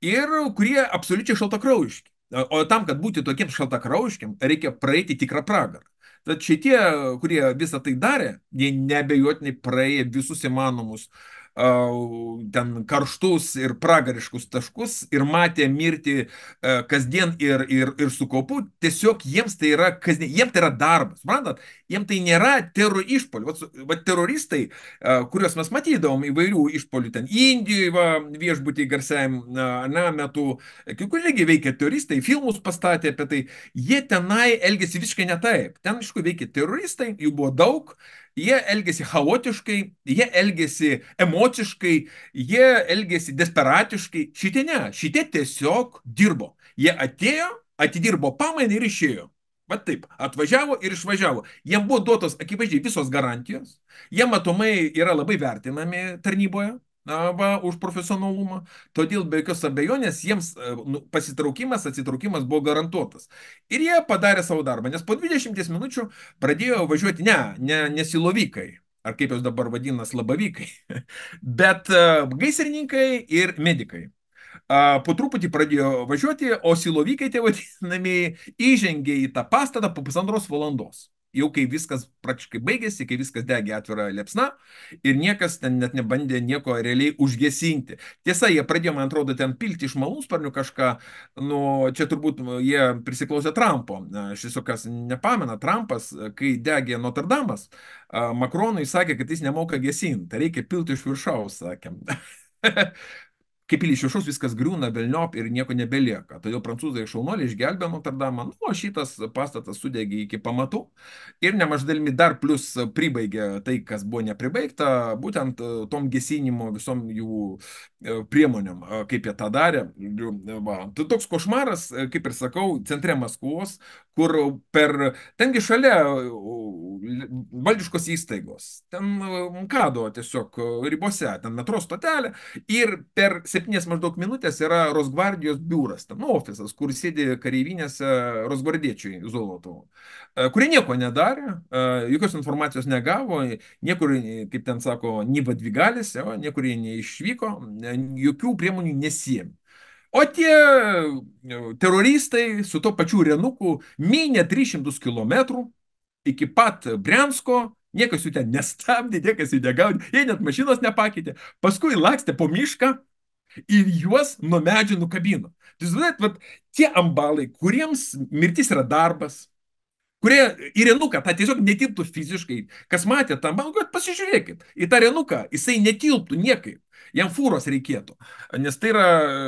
ir kurie absoliučiai šaltakraujiški. O tam, kad būti tokiem šaltakraujiškiam, reikia praeiti tikrą pragarą. Tad šitie, kurie visą tai darė, jie nebejotinai praėjo visus įmanomus uh, ten karštus ir pragariškus taškus ir matė mirtį e, kasdien ir, ir, ir su kaupu, tiesiog jiems tai yra kasdien, jiems tai yra darbas, suprantat, jiems tai nėra terro išpolių. Vat, vat teroristai, e, kuriuos mes matydavom įvairių išpolių ten Indijoje, va, viešbutį garsiam na, metu, e, kiek irgi veikia teroristai, filmus pastatė apie tai, jie tenai elgesi visiškai ne taip. Ten, aišku, veikia teroristai, jų buvo daug, jie elgėsi chaotiškai, jie elgėsi emociškai, jie elgėsi desperatiškai. Šitie ne, šitie tiesiog dirbo. Jie atėjo, atidirbo pamainą ir išėjo. Bet taip, atvažiavo ir išvažiavo. Jiem buvo duotos akivaizdžiai visos garantijos, jie matomai yra labai vertinami tarnyboje, va, už profesionalumą. Todėl be jokios abejonės jiems e, nu, pasitraukimas, atsitraukimas buvo garantuotas. Ir jie padarė savo darbą, nes po 20 minučių pradėjo važiuoti, ne, ne nesilovykai, ar kaip jos dabar vadinas, labavykai, bet e, gaisrininkai ir medikai. Po truputį pradėjo važiuoti, o silovykai tie vadinamieji įžengė į tą pastatą po pusantros valandos jau kai viskas praktiškai baigėsi, kai viskas degė atvira liepsna ir niekas ten net nebandė nieko realiai užgesinti. Tiesa, jie pradėjo, man atrodo, ten pilti iš malūnsparnių kažką, nu, čia turbūt nu, jie prisiklausė Trumpo, aš tiesiog kas nepamena, Trumpas, kai degė Notre Damas, Makronui sakė, kad jis nemoka gesinti, reikia pilti iš viršaus, sakėm. kaip iš viršaus viskas griūna velniop ir nieko nebelieka. Todėl prancūzai šaunuoliai išgelbėjo Notrdamą, nu, o šitas pastatas sudegė iki pamatų ir nemaždalimi dar plus pribaigė tai, kas buvo nepribaigta, būtent e, tom gesinimo visom jų e, priemonėm, e, kaip jie tą darė. Va. Tai toks košmaras, kaip ir sakau, centre Maskvos, kur per, tengi šalia valdiškos įstaigos, ten kado tiesiog ribose, ten metro stotelė ir per septynias maždaug minutės yra Rosgvardijos biuras, tam nu, ofisas, kur sėdi kareivinėse Rosgvardiečiai Zolotovo, e, kurie nieko nedarė, e, jokios informacijos negavo, niekur, kaip ten sako, nybadvigalis, niekur jie neišvyko, jokių priemonių nesijėmė. O tie e, teroristai su to pačiu Renuku minė 300 km iki pat Briansko, niekas jų ten nestabdė, niekas jų negaudė, jie net mašinos nepakeitė. Paskui lakstė po mišką, ir juos nuo medžių nukabino. Tai jūs suprantat, tie ambalai, kuriems mirtis yra darbas, kurie į Renuką, tą tiesiog netilptų fiziškai. Kas matė tam bangą, pasižiūrėkit, į tą Renuką, jisai netilptų niekaip. Jam fūros reikėtų, nes tai yra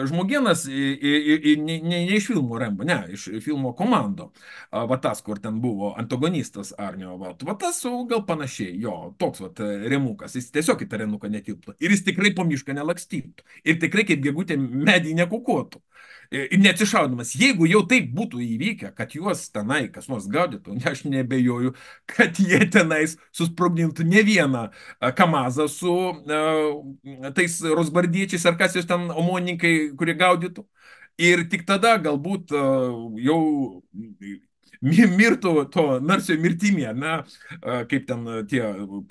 žmogienas ne, ne, ne iš filmo Rembo, ne, iš filmo komando. Vatas, kur ten buvo antagonistas Arnio Vat. Vatas, gal panašiai, jo, toks vat Remukas, jis tiesiog į tą Renuką netilptų. Ir jis tikrai po mišką nelakstytų. Ir tikrai kaip gegutė medį nekukuotų. E, neatsišaudamas. Jeigu jau taip būtų įvykę, kad juos tenai kas nors gaudytų, ne, aš nebejoju, kad jie tenais susprogdintų ne vieną e, kamazą su uh, tais rosbardiečiais ar kas jūs ten omonininkai, kurie gaudytų. Ir tik tada galbūt uh, jau mirtų to narsio mirtimė, na, kaip ten tie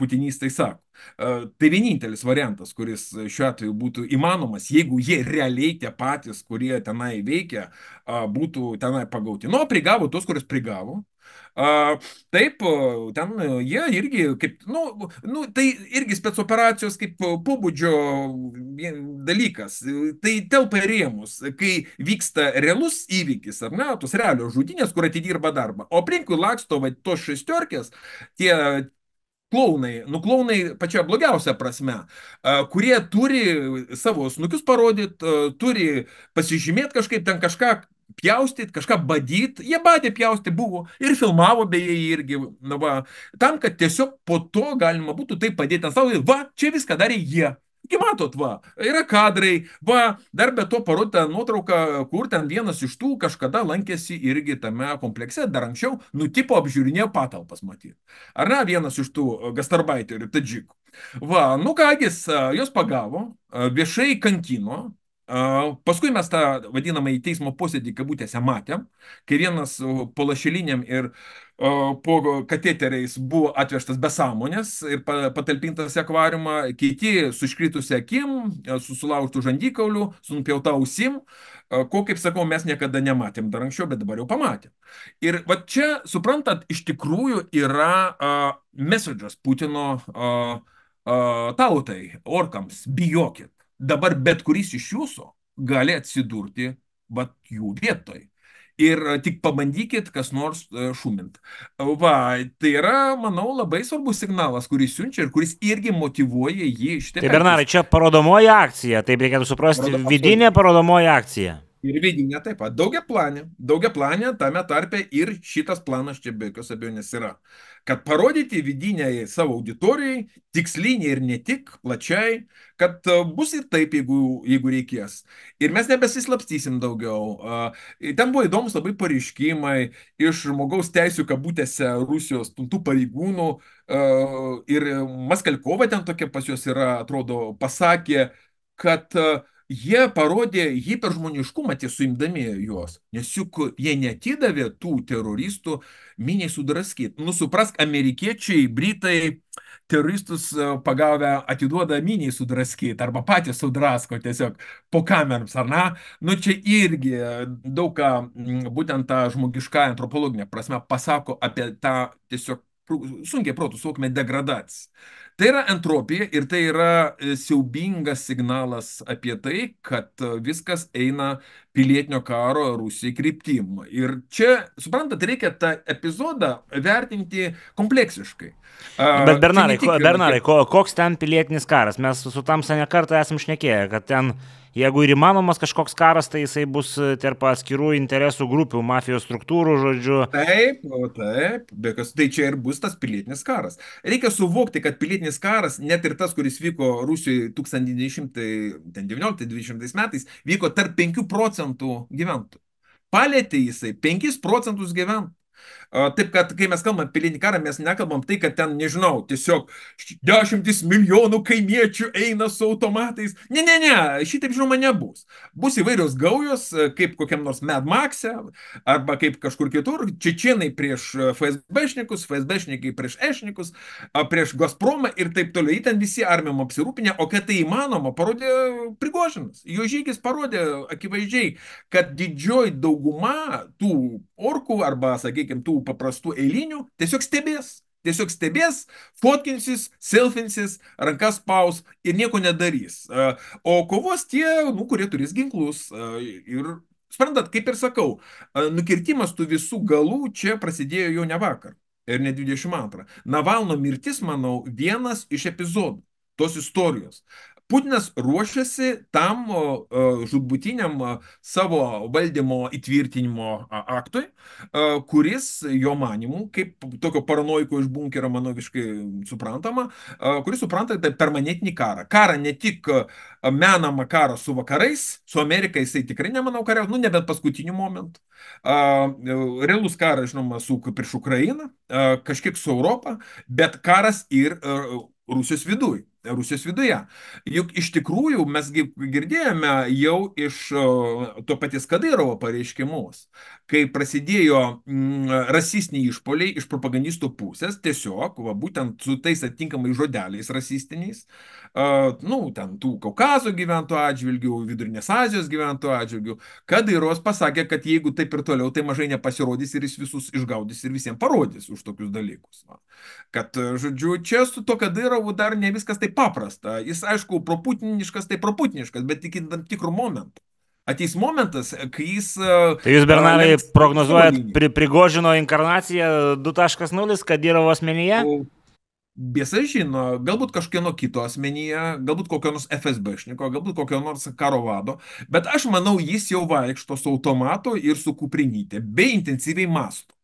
putinistai sako. Tai vienintelis variantas, kuris šiuo atveju būtų įmanomas, jeigu jie realiai tie patys, kurie tenai veikia, būtų tenai pagauti. Nu, prigavo tos, kuris prigavo. Taip, ten jie irgi, kaip, nu, nu, tai irgi specoperacijos kaip pobūdžio dalykas. Tai telpa rėmus, kai vyksta realus įvykis, ar ne, tos realios žudynės, kur atidirba darbą. O aplinkui laksto va, tos šestiorkės, tie klounai, nu klounai pačia blogiausia prasme, kurie turi savo snukius parodyti, turi pasižymėti kažkaip ten kažką pjaustyt, kažką badyt, jie badė pjausti buvo ir filmavo beje irgi, na nu, va, tam, kad tiesiog po to galima būtų tai padėti ant stalo, va, čia viską darė jie. Taigi matot, va, yra kadrai, va, dar be to parodyta nuotrauka, kur ten vienas iš tų kažkada lankėsi irgi tame komplekse, dar anksčiau nutipo apžiūrinėjo patalpas, matyt. Ar ne, vienas iš tų e, gastarbaiterių, tadžikų. Va, nu kągis, e, jos pagavo, e, viešai kankino, Paskui mes tą vadinamąjį teismo posėdį kabutėse matėm, kai vienas po lašeliniam ir po kateteriais buvo atvežtas be sąmonės ir patalpintas į akvariumą, kiti su iškritusia akim, e, su sulaužtu žandikauliu, su nupjauta ausim, e, ko, kaip sakau, mes niekada nematėm dar anksčiau, bet dabar jau pamatėm. Ir va čia, suprantat, iš tikrųjų yra uh, mesodžas Putino uh, uh, tautai, orkams, bijokit dabar bet kuris iš jūsų gali atsidurti vat jų vietoj. Ir e, tik pabandykit kas nors e, šumint. Va, tai yra, manau, labai svarbus signalas, kurį siunčia ir kuris irgi motivuoja jį iš tikrųjų. Tai Bernarai, čia parodomoji akcija, taip reikėtų suprasti, Parodo, vidinė parodomoji akcija. Ir vidinė taip pat. Daugia planė. Daugia planė tame tarpe ir šitas planas čia be jokios abejonės yra kad parodyti vidiniai savo auditorijai, tiksliniai ir ne tik, plačiai, kad e, bus ir taip, jeigu, jeigu reikės. Ir mes nebesislapstysim daugiau. Ten buvo įdomus labai pareiškimai iš žmogaus teisų kabutėse Rusijos tuntų pareigūnų ir Maskalkova ten tokia pas juos yra, atrodo, pasakė, kad uh, jie parodė hiperžmoniškumą tie suimdami juos, nes juk jie netidavė tų teroristų miniai sudraskyti. Nu, suprask, amerikiečiai, britai teroristus e, pagavę atiduoda miniai sudraskyti arba patys sudrasko tiesiog po kamerams, ar ne? Nu, čia irgi daug ką būtent tą žmogišką antropologinę prasme pasako apie tą tiesiog sunkiai protų suvokime degradacija. Tai yra entropija ir tai yra e, siaubingas signalas apie tai, kad e, viskas eina pilietinio karo Rusijai kryptim. Ir čia, suprantat, reikia tą epizodą vertinti kompleksiškai. Bet Bernarai, tik, Bernarai koks ten pilietinis karas? Mes su tam senę kartą esam šnekėję, kad ten Jeigu ir įmanomas kažkoks karas, tai jisai bus e, tarp atskirų interesų grupių, mafijos struktūrų, žodžiu. Taip, taip, be kas, tai čia ir bus tas pilietinis karas. Reikia suvokti, kad pilietinis karas, net ir tas, kuris vyko Rusijoje 1919-2020 metais, vyko tarp 5 procentų gyventojų. Palėtė jisai 5 procentus gyventojų. Taip, kad kai mes kalbam apie pilinį karą, mes nekalbam tai, kad ten, nežinau, tiesiog dešimtis milijonų kaimiečių eina su automatais. Ne, ne, ne, šitaip žinoma nebus. Bus įvairios gaujos, e, kaip kokiam nors Mad Max'e, arba kaip kažkur kitur, čečienai prieš e, FSBšnikus, FSBšnikai prieš ešnikus, prieš Gazpromą ir taip toliau. Į ten visi armijom apsirūpinę, o kad tai įmanoma, parodė Prigožinas. Jo žygis parodė akivaizdžiai, kad didžioji dauguma tų orkų arba, sakykime, tų tų paprastų eilinių tiesiog stebės. Tiesiog stebės, fotkinsis, selfinsis, rankas paus ir nieko nedarys. O kovos tie, nu, kurie turės ginklus. Ir, suprantat, kaip ir sakau, nukirtimas tų visų galų čia prasidėjo jau ne vakar ir ne 22. Navalno mirtis, manau, vienas iš epizodų tos istorijos. Putinas ruošiasi tam žudbutiniam savo valdymo įtvirtinimo aktui, kuris jo manimu, kaip tokio paranoiko iš bunkerio manoviškai suprantama, kuris supranta tai permanentinį karą. Karą ne tik menamą karą su vakarais, su Amerika jisai tikrai nemanau kariaus, nu nebent paskutiniu momentu. Realus karas, žinoma, su, prieš Ukrainą, kažkiek su Europą, bet karas ir Rusijos viduje. Rusijos viduje. Juk iš tikrųjų mes girdėjome jau iš to paties Kadyrovo pareiškimus, kai prasidėjo mm, rasistiniai išpoliai iš propagandistų pusės, tiesiog, va, būtent su tais atitinkamais žodeliais rasistiniais, nu, ten tų Kaukazo gyventojų atžvilgių, Vidurinės Azijos gyventojų atžvilgių, Kadyrovas pasakė, kad jeigu taip ir toliau, tai mažai nepasirodys ir jis visus išgaudys ir visiems parodys už tokius dalykus. Va. Kad, žodžiu, čia su to Kadyrovu dar ne viskas taip tai paprasta. Jis, aišku, proputiniškas, tai proputiniškas, bet tik tam tikrų momentų. Ateis momentas, kai jis... E, tai jūs, Bernarai, uh, prognozuojat pri, Prigožino inkarnaciją 2.0 Kadyrovo asmenyje? O, Biesa žino, galbūt kažkieno kito asmenyje, galbūt kokio nors FSB-šniko, galbūt kokio nors karo vado, bet aš manau, jis jau vaikšto su automatu ir su kuprinytė, bei intensyviai masto.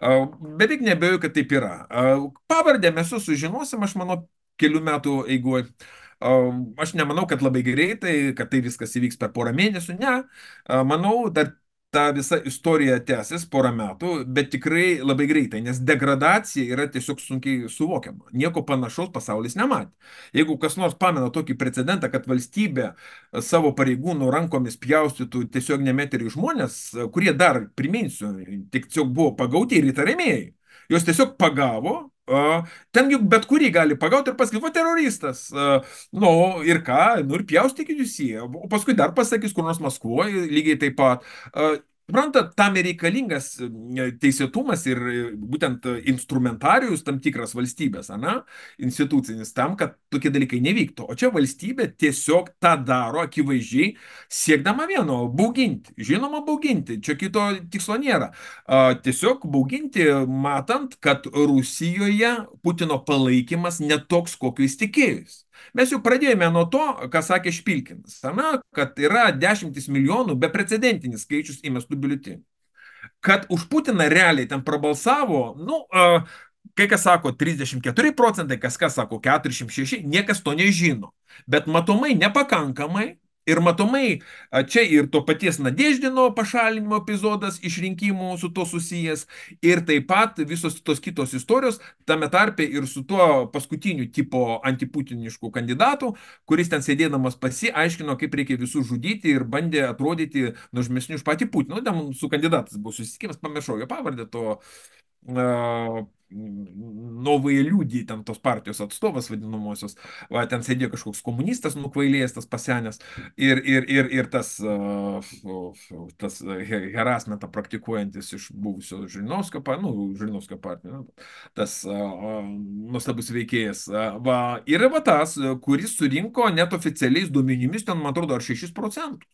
E, beveik nebejoju, kad taip yra. E, pavardę mes sužinosim, aš manau, kelių metų eigoj. Aš nemanau, kad labai greitai, kad tai viskas įvyks per porą mėnesių, ne. Manau, dar ta visa istorija tęsis porą metų, bet tikrai labai greitai, nes degradacija yra tiesiog sunkiai suvokiama. Nieko panašaus pasaulis nematė. Jeigu kas nors pamena tokį precedentą, kad valstybė e, savo pareigūnų rankomis pjaustytų tiesiog nemeterį žmonės, e, kurie dar, priminsiu, tik tiesiog buvo pagauti ir įtariamieji, jos tiesiog pagavo Ten juk bet kurį gali pagauti ir pasakyti, va teroristas. Nu, ir ką, nu ir pjaustykit jūs jį. O paskui dar pasakys, kur nors Maskvoje lygiai taip pat. Suprantat, tam ir reikalingas e, teisėtumas ir e, būtent e, instrumentarijus tam tikras valstybės, ana, institucinis, tam, kad tokie dalykai nevyktų. O čia valstybė tiesiog tą daro akivaizdžiai, siekdama vieno - bauginti. Žinoma, bauginti, čia kito tikslo nėra. Tiesiog bauginti, matant, kad Rusijoje Putino palaikymas netoks, kokiu jis tikėjus. Mes jau pradėjome nuo to, ką sakė Špilkinas, na, kad yra dešimtis milijonų beprecedentinis skaičius įmestų biuletinių. Kad už Putiną realiai ten prabalsavo, nu, kai kas sako 34 procentai, kas kas sako 46, niekas to nežino. Bet matomai nepakankamai, Ir matomai, čia ir to paties Nadeždino pašalinimo epizodas iš rinkimų su to susijęs, ir taip pat visos tos kitos istorijos, tame tarpe ir su tuo paskutiniu tipo antiputinišku kandidatu, kuris ten sėdėdamas pasiaiškino, kaip reikia visus žudyti ir bandė atrodyti nužmesniu už patį Putiną. Nu, ten su kandidatas buvo susisiekimas, pamiršau jo pavardę, to uh, novai liūdį, ten tos partijos atstovas vadinamosios, va, ten sėdėjo kažkoks komunistas nukvailėjęs, tas pasenęs ir, ir, ir, ir tas, tas herasmetą praktikuojantis iš buvusio Žilinovskio, nu, Žilinovskio partijos, tas nuostabus veikėjas. Va, yra va tas, kuris surinko net oficialiais duomenimis, ten man atrodo, ar 6 procentus.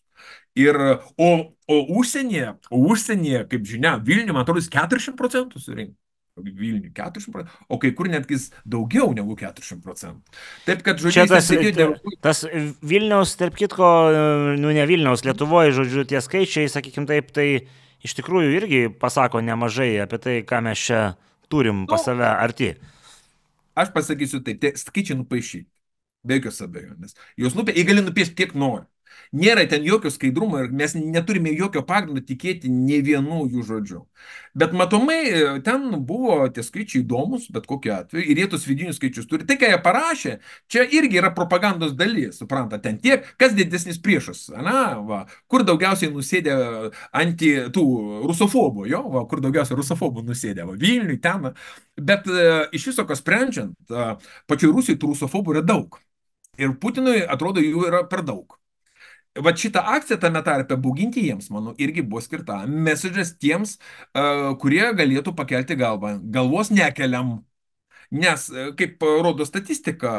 Ir, o, o užsienyje, o užsienyje, kaip žinia, Vilniuje, man atrodo, 40 procentų surinko. Vilnių 40 procentų, o kai kur netgi daugiau negu 40 procentų. Taip, kad žodžiu, Čia tas, dėl... tas Vilniaus, tarp kitko, nu ne Vilniaus, Lietuvoje, žodžiu, tie skaičiai, sakykime taip, tai iš tikrųjų irgi pasako nemažai apie tai, ką mes čia turim pas nu, save arti. Aš pasakysiu taip, tie skaičiai nupaišyti, be jokios abejonės. Jūs nupė, jie gali nupiešti tiek nori. Nėra ten jokio skaidrumo ir mes neturime jokio pagrindo tikėti ne vienu jų žodžiu. Bet matomai e, ten buvo tie skaičiai įdomus, bet kokiu atveju, ir jie tos vidinius skaičius turi. Tai, ką jie parašė, čia irgi yra propagandos dalis, supranta, ten tiek, kas didesnis priešas, na, va, kur daugiausiai nusėdė anti tų rusofobų, jo, va, kur daugiausiai rusofobų nusėdė, va, Vilniui, ten. Bet e, iš viso, kas sprendžiant, e, pačioj Rusijai tų rusofobų yra daug. Ir Putinui atrodo jų yra per daug. Vat šitą akciją tame tarpe būginti jiems, manau, irgi buvo skirta. Messages tiems, kurie galėtų pakelti galvą. Galvos nekeliam. Nes, kaip rodo statistika,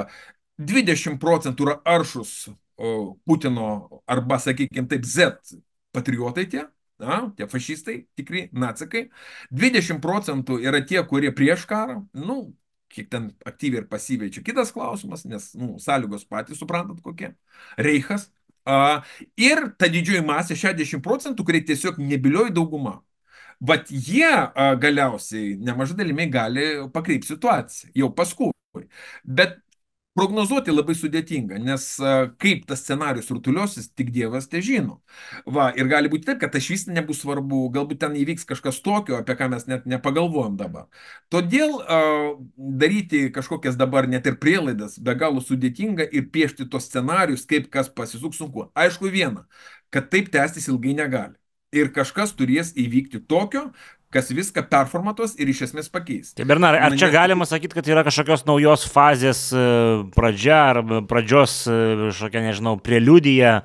20 procentų yra aršus Putino arba, sakykime taip, Z patriotai tie, na, tie fašistai, tikri nacikai. 20 procentų yra tie, kurie prieš karą, nu, kiek ten aktyviai ir pasyviai, čia kitas klausimas, nes, nu, sąlygos patys suprantat kokie. Reichas, A, ir ta didžioji masė 60 procentų, kurie tiesiog nebilioji dauguma. Bet jie a, galiausiai nemažai dalimi gali pakreipti situaciją jau paskui. Bet prognozuoti labai sudėtinga, nes kaip tas scenarius rutuliosis, tik Dievas te žino. Va, ir gali būti taip, kad aš vis nebus svarbu, galbūt ten įvyks kažkas tokio, apie ką mes net nepagalvojom dabar. Todėl uh, daryti kažkokias dabar net ir prielaidas be galo sudėtinga ir piešti tos scenarius, kaip kas pasisuks sunku. Aišku viena, kad taip tęstis ilgai negali. Ir kažkas turės įvykti tokio, kas viską performatuos ir iš esmės pakeis. Tai Bernarai, ar čia galima sakyti, kad yra kažkokios naujos fazės e, pradžia ar pradžios, kažkokia, e, nežinau, preliudija?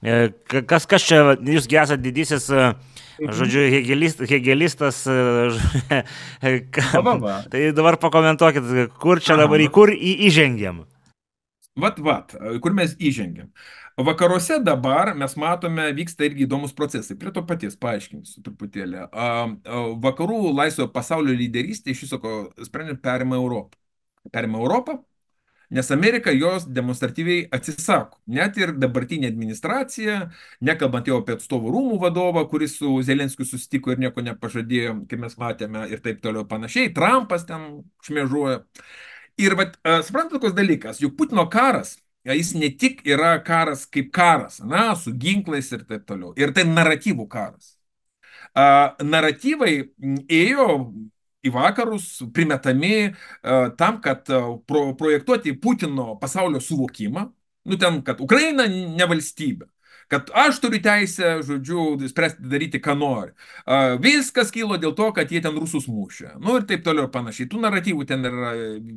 E, kas, kas čia, jūs esate didysis, mhm. žodžiu, hegelistas. hegelistas tai dabar pakomentuokit, kur čia dabar, į kur į, įžengėm? Vat, vat, kur mes įžengėm. Uh, Vakaruose dabar mes matome, vyksta irgi įdomus procesai. Prie to paties paaiškinsiu truputėlį. Vakarų laisvo pasaulio lyderystė iš viso, sprendžiant, perima Europą. Perima Europą, nes Amerika jos demonstratyviai atsisako. Net ir dabartinė administracija, nekalbant jau apie atstovų rūmų vadovą, kuris su Zelenskiu susitiko ir nieko nepažadėjo, kaip mes matėme, ir taip toliau panašiai, Trumpas ten šmežuoja. Ir, bet, suprantat, koks dalykas, juk Putino karas jis ne tik yra karas kaip karas, na, su ginklais ir taip toliau. Ir tai naratyvų karas. A, naratyvai ėjo į vakarus primetami a, tam, kad pro, projektuoti Putino pasaulio suvokimą, nu ten, kad Ukraina ne valstybė, kad aš turiu teisę, žodžiu, spręsti daryti, ką nori. Uh, viskas kylo dėl to, kad jie ten rusus mušė. Nu ir taip toliau ir panašiai. Tų naratyvų ten yra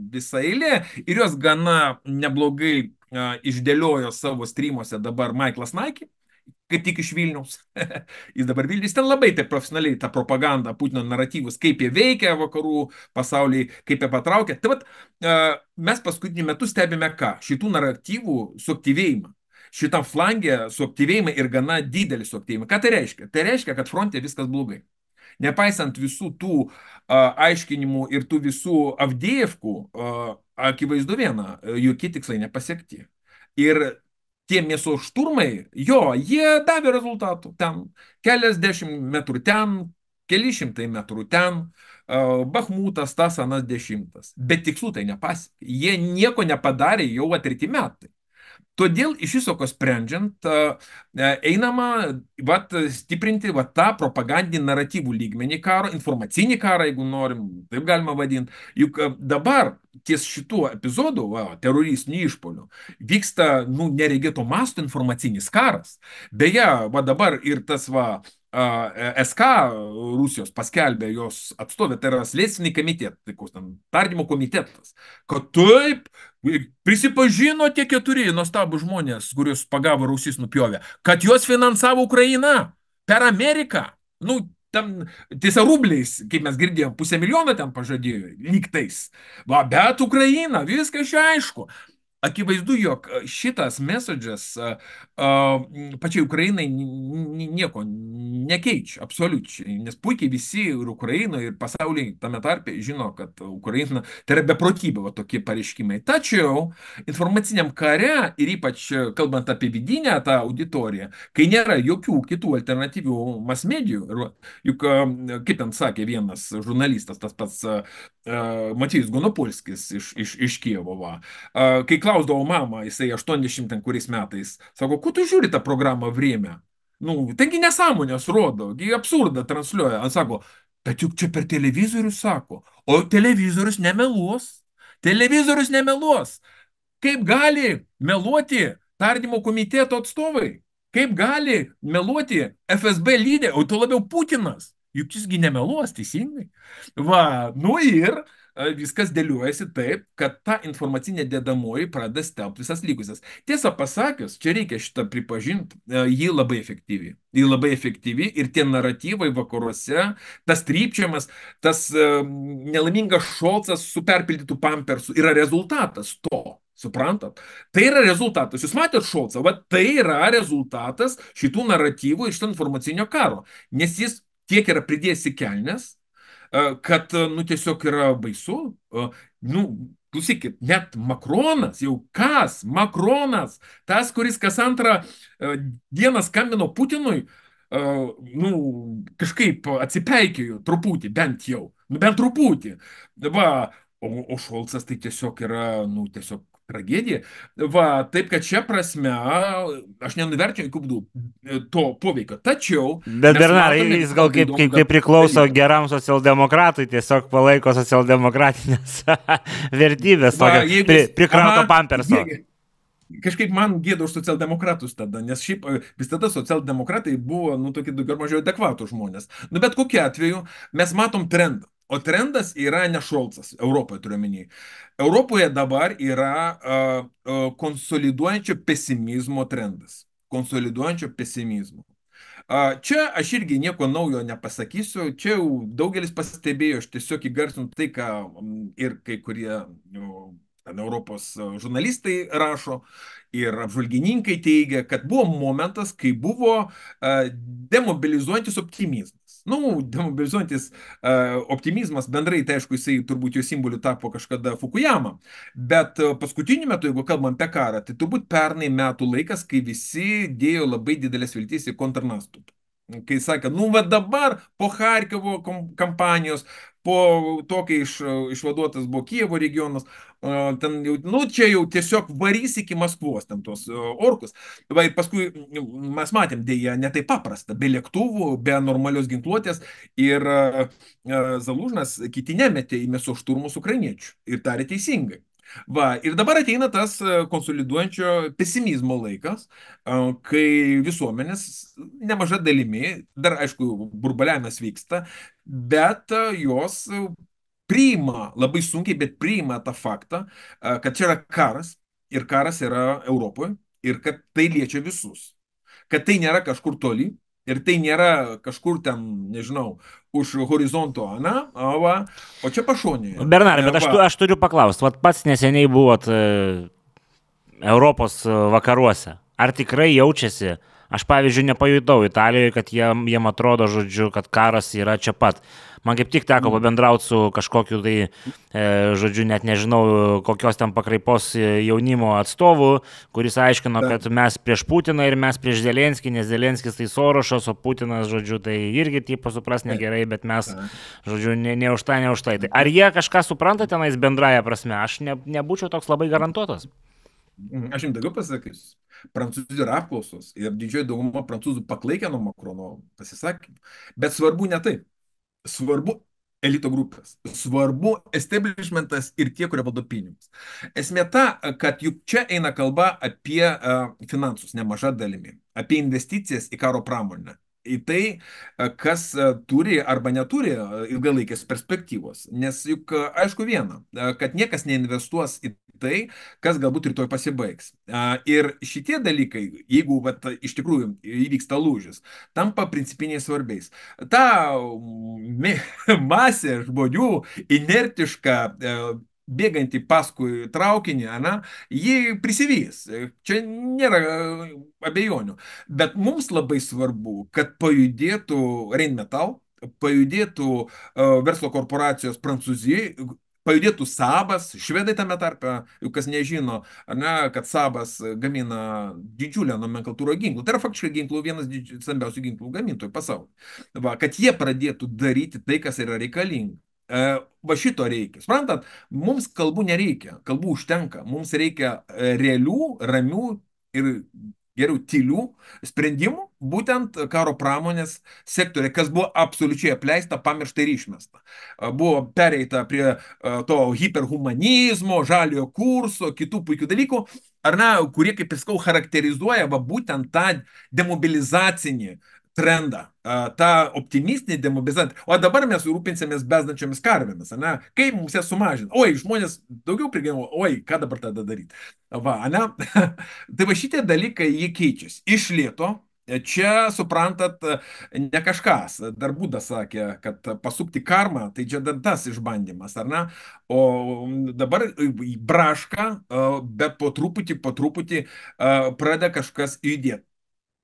visa eilė ir jos gana neblogai išdėliojo savo streamuose dabar Michaelas Nike, kaip tik iš Vilniaus. jis dabar Vilnius, jis ten labai taip profesionaliai tą propagandą, Putino naratyvus, kaip jie veikia vakarų pasaulyje, kaip jie patraukia. Tai vat, mes paskutinį metu stebime ką? Šitų naratyvų suaktyvėjimą. Šitam flangė suaktyvėjimą ir gana didelį suaktyvėjimą. Ką tai reiškia? Tai reiškia, kad fronte viskas blogai. Nepaisant visų tų a, aiškinimų ir tų visų Avdėjevkų, akivaizdu viena, jokie tikslai nepasiekti. Ir tie mėsos šturmai, jo, jie davė rezultatų. Ten keliasdešimt metrų ten, keli šimtai metrų ten, Bahmutas, tas anas dešimtas. Bet tikslų tai nepasiekė. Jie nieko nepadarė jau atriti metai. Todėl iš viso, sprendžiant, e, einama vat, stiprinti vat, tą propagandinį naratyvų lygmenį karo, informacinį karą, jeigu norim, taip galima vadinti. Juk e, dabar ties šituo epizodu, va, teroristinių išpolių, vyksta nu, neregėto masto informacinis karas. Beje, va dabar ir tas va, E, SK Rusijos paskelbė jos atstovę, tai yra slėsinį komitetą, tai koks ten tardymo komitetas, kad taip, prisipažino tie keturi nuostabų žmonės, kuriuos pagavo Rusijas nupjovė, kad juos finansavo Ukraina per Ameriką. Nu, Tam tiesa rubliais, kaip mes girdėjome, pusę milijono ten pažadėjo, lygtais. Va, bet Ukraina, viskas čia aišku. Akivaizdu, jog e, šitas mesodžas e, e, pačiai Ukrainai nieko nekeičia, absoliučiai, nes puikiai visi ir Ukrainoje, ir pasaulyje tame tarpe žino, kad Ukraina tai yra beprotybė, va tokie pareiškimai. Tačiau informaciniam kare ir ypač kalbant apie vidinę tą auditoriją, kai nėra jokių kitų alternatyvių masmedijų, juk, kaip ten sakė vienas žurnalistas, tas pats E, Matijus Gunopolskis iš, iš, iš Kievo, va. E, kai klausdavo mamą, jisai 80 kuriais metais, sako, kuo tu žiūri tą programą Vrėmė? Nu, tengi nesąmonės rodo, absurdą transliuoja. Ant sako, bet juk čia per televizorių sako, o televizorius nemeluos. Televizorius nemeluos. Kaip gali meluoti tardymo komiteto atstovai? Kaip gali meluoti FSB lyderiai, o tu labiau Putinas? Juk jis gi nemeluos, teisingai. Va, nu ir e, viskas dėliuojasi taip, kad ta informacinė dedamoji pradeda stelbti visas lygusias. Tiesą pasakius, čia reikia šitą pripažinti, e, ji labai efektyvi. Ji labai efektyvi ir tie naratyvai vakaruose, tas trypčiamas, tas e, nelaimingas šolcas su perpildytų pampersų yra rezultatas to. Suprantat? Tai yra rezultatas. Jūs matėt Šolcą, va tai yra rezultatas šitų naratyvų iš informacinio karo. Nes jis tiek yra pridėjęs į kelnes, e, kad, e, nu, tiesiog yra baisu. E, nu, klausykit, net Makronas, jau kas, Makronas, tas, kuris kas antrą dieną skambino Putinui, nu, kažkaip atsipeikėjo truputį, bent jau, nu, bent truputį. Va, o, o Šolcas tai tiesiog yra, nu, tiesiog tragedija. Va, taip kad čia prasme, aš nenuverčiu jokių būdų e, to poveikio. Tačiau. Bet Bernarai, jis gal kaip, kaip, kaip priklauso dalyką. geram socialdemokratui, tiesiog palaiko socialdemokratinės vertybės, tokia, Va, jeigu, pri, prikrauto pamperso. Jeigu, kažkaip man gėda už socialdemokratus tada, nes šiaip e, visada socialdemokratai buvo, nu, tokie daugiau mažiau adekvatų žmonės. Nu, bet kokiu atveju mes matom trendą. O trendas yra ne Šolcas, Europoje turiuomenį. Europoje dabar yra uh, uh, konsoliduojančio pesimizmo trendas. Konsoliduojančio pesimizmo. Uh, čia aš irgi nieko naujo nepasakysiu, čia jau daugelis pastebėjo, aš tiesiog įgarsinu tai, ką ir kai kurie jau, nu, ten Europos žurnalistai rašo ir apžvalgininkai teigia, kad buvo momentas, kai buvo uh, demobilizuojantis optimizmas. Nu, demobilizuojantis e, optimizmas bendrai, tai aišku, jisai turbūt jo simboliu tapo kažkada Fukujama. Bet e, paskutiniu metu, jeigu kalbam apie karą, tai turbūt pernai metų laikas, kai visi dėjo labai didelės viltis į kontranastupą. Kai sakė, nu va dabar po Harkivo kampanijos, po to, kai iš, išvaduotas buvo Kievo regionas, ten jau, nu, čia jau tiesiog varys iki Maskvos, ten tuos e, orkus. Va, ir paskui mes matėm, dėja, netai paprasta, be lėktuvų, be normalios ginkluotės ir e, Zalūžnas kiti nemetė į meso šturmus ukrainiečių ir tarė teisingai. Va, ir dabar ateina tas e, konsoliduojančio pesimizmo laikas, kai visuomenės nemaža dalimi, dar aišku, burbaliavimas vyksta, bet jos priima labai sunkiai, bet priima tą faktą, kad čia yra karas ir karas yra Europoje ir kad tai liečia visus. Kad tai nėra kažkur toli ir tai nėra kažkur ten, nežinau, už horizonto, na, va, o čia pašonėje. Bernarai, bet aš, tu, aš turiu paklausti, vat pats neseniai buvot e, Europos e, vakaruose. Ar tikrai jaučiasi uh, Aš pavyzdžiui, nepajutau Italijoje, kad jiem, jiem atrodo, žodžiu, kad karas yra čia pat. Man kaip tik teko mm. pabendrauti su kažkokiu tai, e, žodžiu, net nežinau, kokios ten pakraipos e, jaunimo atstovu, kuris aiškino, kad mes prieš Putiną ir mes prieš Zelenskį, nes Zelenskis tai Sorošas, o Putinas, žodžiu, tai irgi tipo supras negerai, bet mes, žodžiu, ne, ne už tai, ne už tai. tai. Ar jie kažką supranta tenais bendraja prasme? Aš ne, nebūčiau toks labai garantuotas. Mm, aš jums daugiau pasakysiu. Prancūzijų apklausos ir didžioji dauguma prancūzų paklaikė nuo Makrono pasisakymų. Bet svarbu ne tai svarbu elito grupės. Svarbu establishmentas ir tie, kurie valdo pinigus. Esmė ta, kad juk čia eina kalba apie uh, finansus nemaža dalimi, apie investicijas į karo pramonę į tai, e, kas e, turi arba neturi e, ilgalaikės perspektyvos. Nes juk aišku viena, kad niekas neinvestuos į tai, kas galbūt rytoj pasibaigs. Ir šitie dalykai, jeigu vat, iš tikrųjų įvyksta lūžis, tampa principiniai svarbiais. Ta masė žmonių inertiška bėgantį paskui traukinį, ana, jį prisivys. Čia nėra abejonių. Bet mums labai svarbu, kad pajudėtų Rheinmetall, pajudėtų verslo korporacijos Prancūzijai, pajudėtų Sabas, švedai tame tarpe, juk kas nežino, ne, kad Sabas gamina didžiulę nomenklatūrą ginklų. Tai yra faktiškai ginklų vienas stambiausių ginklų gamintojų pasaulyje. Va, kad jie pradėtų daryti tai, kas yra reikalinga. E, va šito reikia. Suprantat, mums kalbų nereikia, kalbų užtenka. Mums reikia e, realių, ramių ir geriau tylių sprendimų būtent karo pramonės sektorė, kas buvo absoliučiai apleista, pamiršta ir išmesta. E, buvo pereita prie to hiperhumanizmo, žaliojo kurso, kitų puikių dalykų, ar ne, kurie, kaip ir sakau, charakterizuoja va, būtent tą demobilizacinį trendą, tą optimistinį demobilizantą. O dabar mes rūpinsimės bezdančiomis karvėmis, ne? Kaip mums jas sumažinti? Oi, žmonės daugiau prigyveno, oi, ką dabar tada daryti? Va, ne? tai va šitie dalykai jie keičiasi. Iš lėto, Čia, suprantat, ne kažkas, dar būdas sakė, kad pasukti karmą, tai čia dar tas išbandymas, ar ne? O dabar braška, bet po truputį, po truputį pradeda kažkas judėti.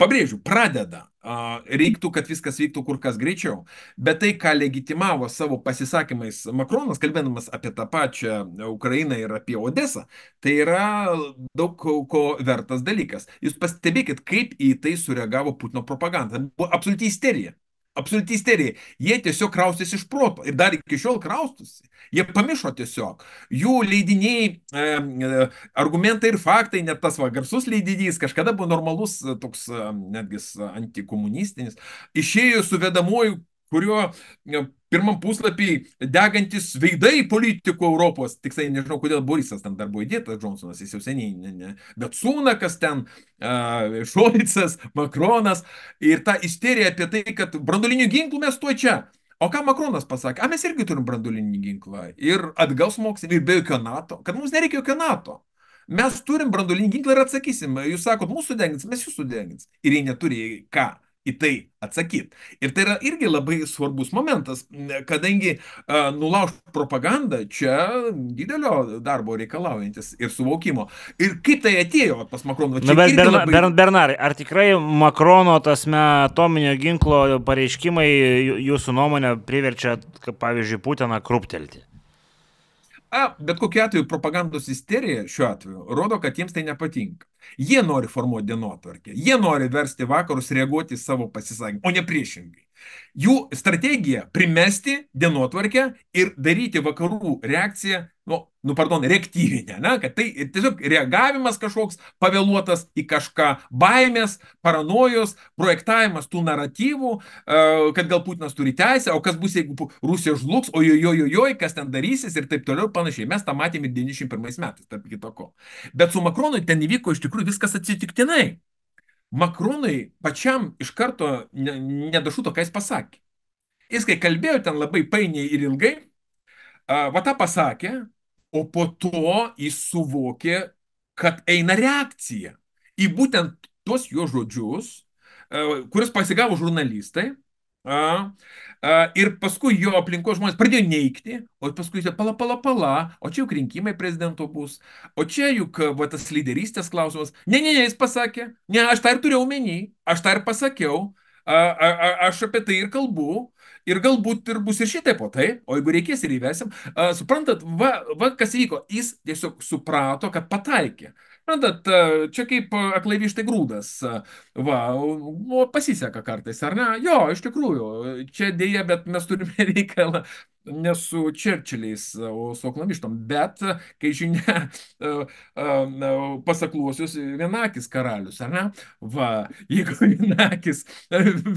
Pabrėžiu, pradeda. Reiktų, kad viskas vyktų kur kas greičiau. Bet tai, ką legitimavo savo pasisakymais Makronas, kalbėdamas apie tą pačią Ukrainą ir apie Odesą, tai yra daug ko vertas dalykas. Jūs pastebėkit, kaip į tai sureagavo Putino propaganda. Buvo absoliuti isterija. Absoliuti isterija. Jie tiesiog kraustėsi iš proto ir dar iki šiol kraustusi. Jie pamišo tiesiog. Jų leidiniai, e, e, argumentai ir faktai, net tas va, garsus leidinys, kažkada buvo normalus e, toks e, netgi antikomunistinis, išėjo su vedamuoju kurio e, pirmam puslapį degantis veidai politikų Europos, tiksliai nežinau, kodėl Borisas ten dar buvo įdėtas, Johnsonas, jis jau seniai, ne, ne, bet Sūnakas ten, uh, Šolicas, Makronas ir ta isterija apie tai, kad brandolinių ginklų mes tuo čia. O ką Makronas pasakė? A, mes irgi turim brandolinį ginklą ir atgal smoksim ir be jokio NATO, kad mums nereikia jokio NATO. Mes turim brandolinį ginklą ir atsakysim. Jūs sakot, mūsų degins, mes jūsų degins. Ir jie neturi ką į tai atsakyt. Ir tai yra irgi labai svarbus momentas, kadangi uh, nulaužti propagandą čia didelio darbo reikalaujantis ir suvokimo. Ir kaip tai atėjo pas Makroną? Na, bet Berna, labai... Bern, Bernarai, ar tikrai Makrono tasme atominio ginklo pareiškimai jūsų nuomonę priverčia, kaip pavyzdžiui, Putiną krūptelti? A, bet kokiu atveju propagandos isterija šiuo atveju rodo, kad jiems tai nepatinka. Jie nori formuoti dienotvarkę, jie nori versti vakarus reaguoti savo pasisakymą, o ne priešingai. Jų strategija primesti dienotvarkę ir daryti vakarų reakciją, nu, nu pardon, reaktyvinę, ne? kad tai tiesiog reagavimas kažkoks pavėluotas į kažką, baimės, paranojos, projektavimas tų naratyvų, e, kad gal Putinas turi teisę, o kas bus, jeigu Rusija žlugs, ojojojoj, kas ten darysis ir taip toliau ir panašiai. Mes tą matėme 91 metais, tarp kitoko. Bet su Makronu ten įvyko iš tikrųjų viskas atsitiktinai. Makronai pačiam iš karto nedašu to, ką jis pasakė. Jis, kai kalbėjo ten labai painiai ir ilgai, vata pasakė, o po to jis suvokė, kad eina reakcija į būtent tuos jo žodžius, kuris pasigavo žurnalistai a, a, ir paskui jo aplinkos žmonės pradėjo neikti, o paskui jie pala, pala, pala, o čia juk rinkimai prezidento bus, o čia juk va, tas lyderystės klausimas. Ne, ne, ne, jis pasakė, ne, aš tą ir turėjau omeny, aš tą ir pasakiau, a, a, a, aš apie tai ir kalbu. Ir galbūt ir bus ir šitaip, o tai, o jeigu reikės ir įvesim. A, suprantat, va, va kas įvyko, jis tiesiog suprato, kad pataikė. Randat, čia kaip aklai vištai grūdas. Va, o pasiseka kartais, ar ne? Jo, iš tikrųjų, čia dėja, bet mes turime reikalą ne su Čerčiliais, e, o su aklamištom. Bet, e, kai žinia, e, pasakluosius vienakis karalius, ar ne? Va, jeigu vienakis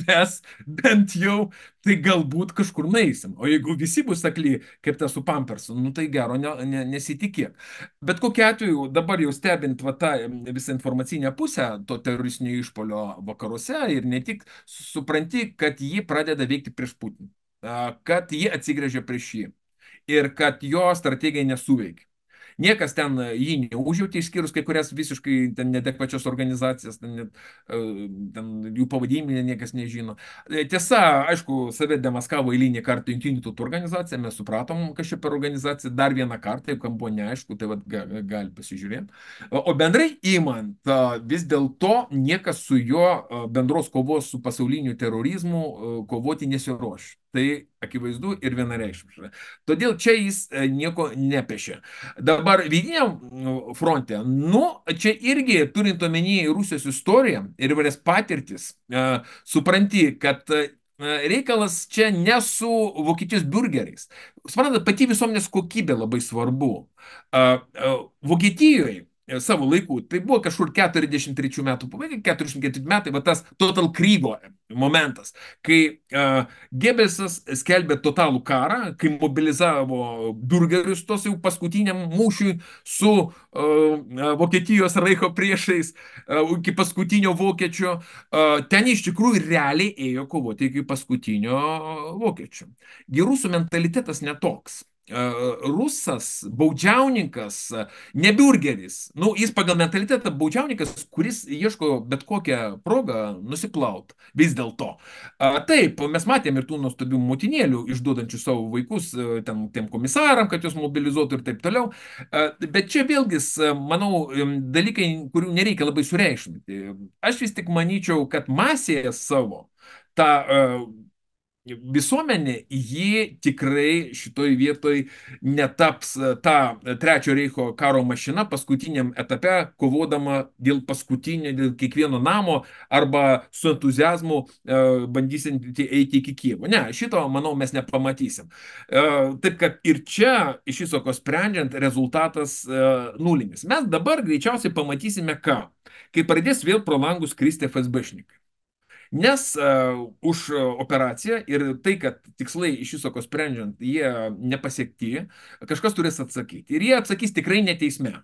ves bent jau, tai galbūt kažkur naisim. O jeigu visi bus akli, kaip ta su Pampersu, nu tai gero ne, ne, nesitikėk. Bet kokiu atveju, dabar jau stebint va, tą visą informacinę pusę to teroristinio išpolio vakaruose ir ne tik, supranti, kad ji pradeda veikti prieš Putiną kad ji atsigrėžė prieš jį ir kad jo strategija nesuveikė. Niekas ten jį neužjautė, išskyrus kai kurias visiškai ten nedekvačios organizacijas, ten, net, ten jų pavadinimą niekas nežino. E, tiesa, aišku, save demaskavo eilinį kartą Junktinių tautų organizacija, mes supratom, kas čia per organizacija, dar vieną kartą, jeigu kam buvo neaišku, tai vat, gali pasižiūrėti. O bendrai įmant, vis dėlto niekas su jo bendros kovos su pasauliniu terorizmu kovoti nesiruošia. Tai akivaizdu ir vienareikšmiška. Todėl čia jis e, nieko nepešė. Dabar vidiniam nu, fronte, nu, čia irgi turint omenyje Rusijos istoriją ir įvairias patirtis, e, supranti, kad e, reikalas čia ne su Vokietijos burgeriais. Suprantate, pati visuomenės kokybė labai svarbu. Vokietijoje E, savo laikų, tai buvo kažkur 43 metų pabaiga, 44 metai, va tas total krygo momentas, kai uh, Gebelsas skelbė totalų karą, kai mobilizavo burgerius tos jau paskutiniam mūšiui su uh, Vokietijos Raiko priešais uh, iki paskutinio vokiečio, uh, ten iš tikrųjų realiai ėjo kovoti iki paskutinio vokiečio. Gerusų mentalitetas netoks rusas, baudžiauninkas, ne biurgeris. Nu, jis pagal mentalitetą baudžiauninkas, kuris ieško bet kokią progą nusiplaut vis dėlto. Taip, mes matėm ir tų nuostabių motinėlių, išduodančių savo vaikus ten, tiem komisaram, kad juos mobilizuotų ir taip toliau. Bet čia vėlgi, manau, dalykai, kurių nereikia labai sureikšminti. Aš vis tik manyčiau, kad masėje savo tą Visuomenė ji tikrai šitoj vietoj netaps e, ta Trečio Reicho karo mašina paskutiniam etape, kovodama dėl paskutinio, dėl kiekvieno namo arba su entuzijazmu e, bandysinti eiti iki Kievo. Ne, šito, manau, mes nepamatysim. E, taip kad ir čia iš visoko sprendžiant rezultatas nulinis. Mes dabar greičiausiai pamatysime ką? Kai pradės vėl pro langus kristi FSB šnikai nes e, už operaciją ir tai, kad tikslai iš viso sprendžiant, jie nepasiekti, kažkas turės atsakyti. Ir jie atsakys tikrai neteisme.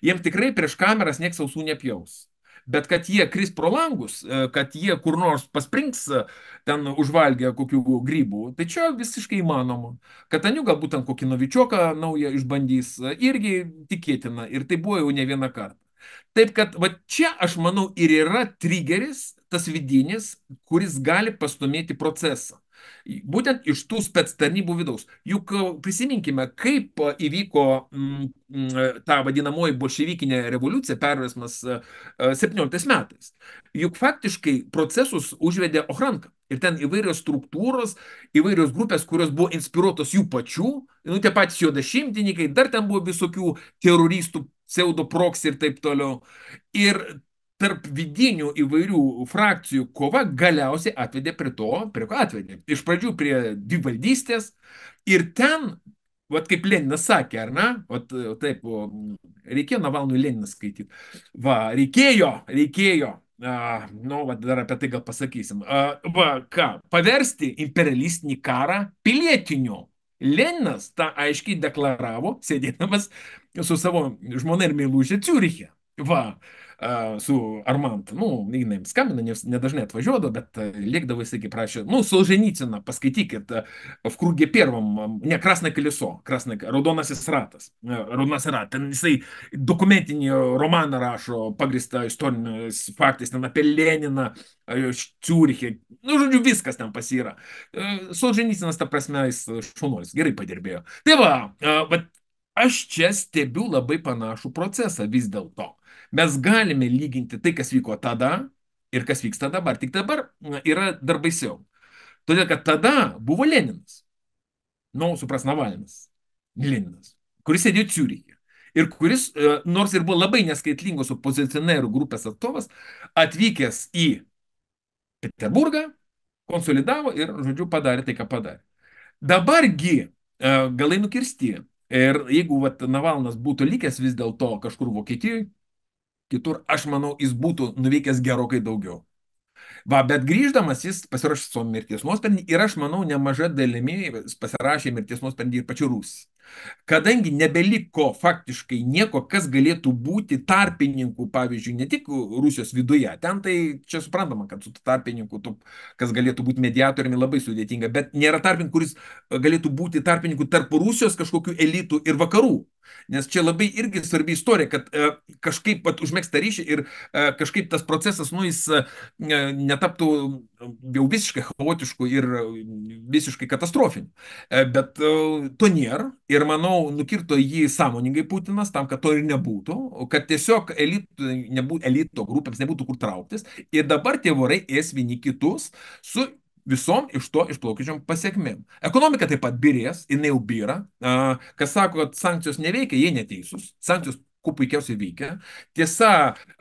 Jiems tikrai prieš kameras nieks ausų nepjaus. Bet kad jie kris pro langus, e, kad jie kur nors pasprings e, ten užvalgę kokių grybų, tai čia visiškai įmanoma. Kataniu galbūt ten kokį novičioką naują išbandys, irgi tikėtina. Ir tai buvo jau ne vieną kartą. Taip kad va čia aš manau ir yra trigeris tas vidinis, kuris gali pastumėti procesą. Būtent iš tų spets tarnybų vidaus. Juk e, prisiminkime, kaip e, įvyko mm, mm, e, ta vadinamoji bolševikinė revoliucija, perversmas 17 metais. Juk faktiškai procesus užvedė Ohranka. Ir ten įvairios struktūros, įvairios grupės, kurios buvo inspiruotos jų pačių, nu tie patys juodašimtininkai, dar ten buvo visokių teroristų, pseudoproks ir taip toliau. Ir tarp vidinių įvairių frakcijų kova galiausiai atvedė prie to, prie ko atvedė. Iš pradžių prie dvivaldystės ir ten, vat kaip Leninas sakė, ar ne, vat, e, taip, o, reikėjo Navalnui Leniną skaityti. Va, reikėjo, reikėjo. Uh, nu, va, dar apie tai gal pasakysim. Uh, va, ką, paversti imperialistinį karą pilietiniu. Leninas tą aiškiai deklaravo, sėdėdamas su savo žmona ir meilužė Ciurichė. Va, uh, su Armant, nu, jinai jam skambina, nedažnai atvažiuodavo, bet lėkdavo, jis taigi prašė, nu, Solženiciną, paskaitykit, v kruge pirmam, ne, Krasne kaliso, Krasne, Raudonasis ratas, Raudonasis ratas, ten jisai dokumentinį romaną rašo, pagristą istoriniais faktais, ten apie Leniną, Ciurichė, nu, žodžiu, viskas ten pasira. Solženicinas, ta prasme, jis šaunuolis, gerai padirbėjo. Tai va, bet aš čia stebiu labai panašų procesą vis dėlto. Mes galime lyginti tai, kas vyko tada ir kas vyksta dabar. Tik dabar yra dar baisiau. Todėl, kad tada buvo Leninas. Nu, supras, Navalinas. Leninas. Kuris sėdėjo Ciurichė. Ir kuris, e, nors ir buvo labai neskaitlingos opozicionierių grupės atstovas, atvykęs į Peterburgą, konsolidavo ir, žodžiu, padarė tai, ką padarė. Dabargi e, galai nukirsti. Ir jeigu vat, Navalnas būtų likęs vis dėlto kažkur Vokietijoje, kitur, aš manau, jis būtų nuveikęs gerokai daugiau. Va, bet grįždamas jis pasirašė savo mirties nuosprendį ir aš manau nemaža dalimi pasirašė mirties nuosprendį ir pačiu Rusijai. Kadangi nebeliko faktiškai nieko, kas galėtų būti tarpininkų, pavyzdžiui, ne tik Rusijos viduje, ten tai čia suprantama, kad su tarpininku, tu, kas galėtų būti mediatoriumi, labai sudėtinga, bet nėra tarpininkų, kuris galėtų būti tarpininkų tarp Rusijos kažkokių elitų ir vakarų. Nes čia labai irgi svarbi istorija, kad e, kažkaip pat užmėgsta ryšį ir e, kažkaip tas procesas, nu, jis e, netaptų e, jau visiškai chaotišku ir e, visiškai katastrofiniu. E, bet e, to nėra ir, manau, nukirto jį sąmoningai Putinas tam, kad to ir nebūtų, kad tiesiog elito, nebū, elito grupėms nebūtų kur trauktis. Ir dabar tie vorai es vieni kitus su visom iš to išplaukiančiom pasiekmėm. Ekonomika taip pat birės, jinai jau byra. Kas sako, kad sankcijos neveikia, jie neteisūs. Sankcijos kuo puikiausiai veikia. Tiesa,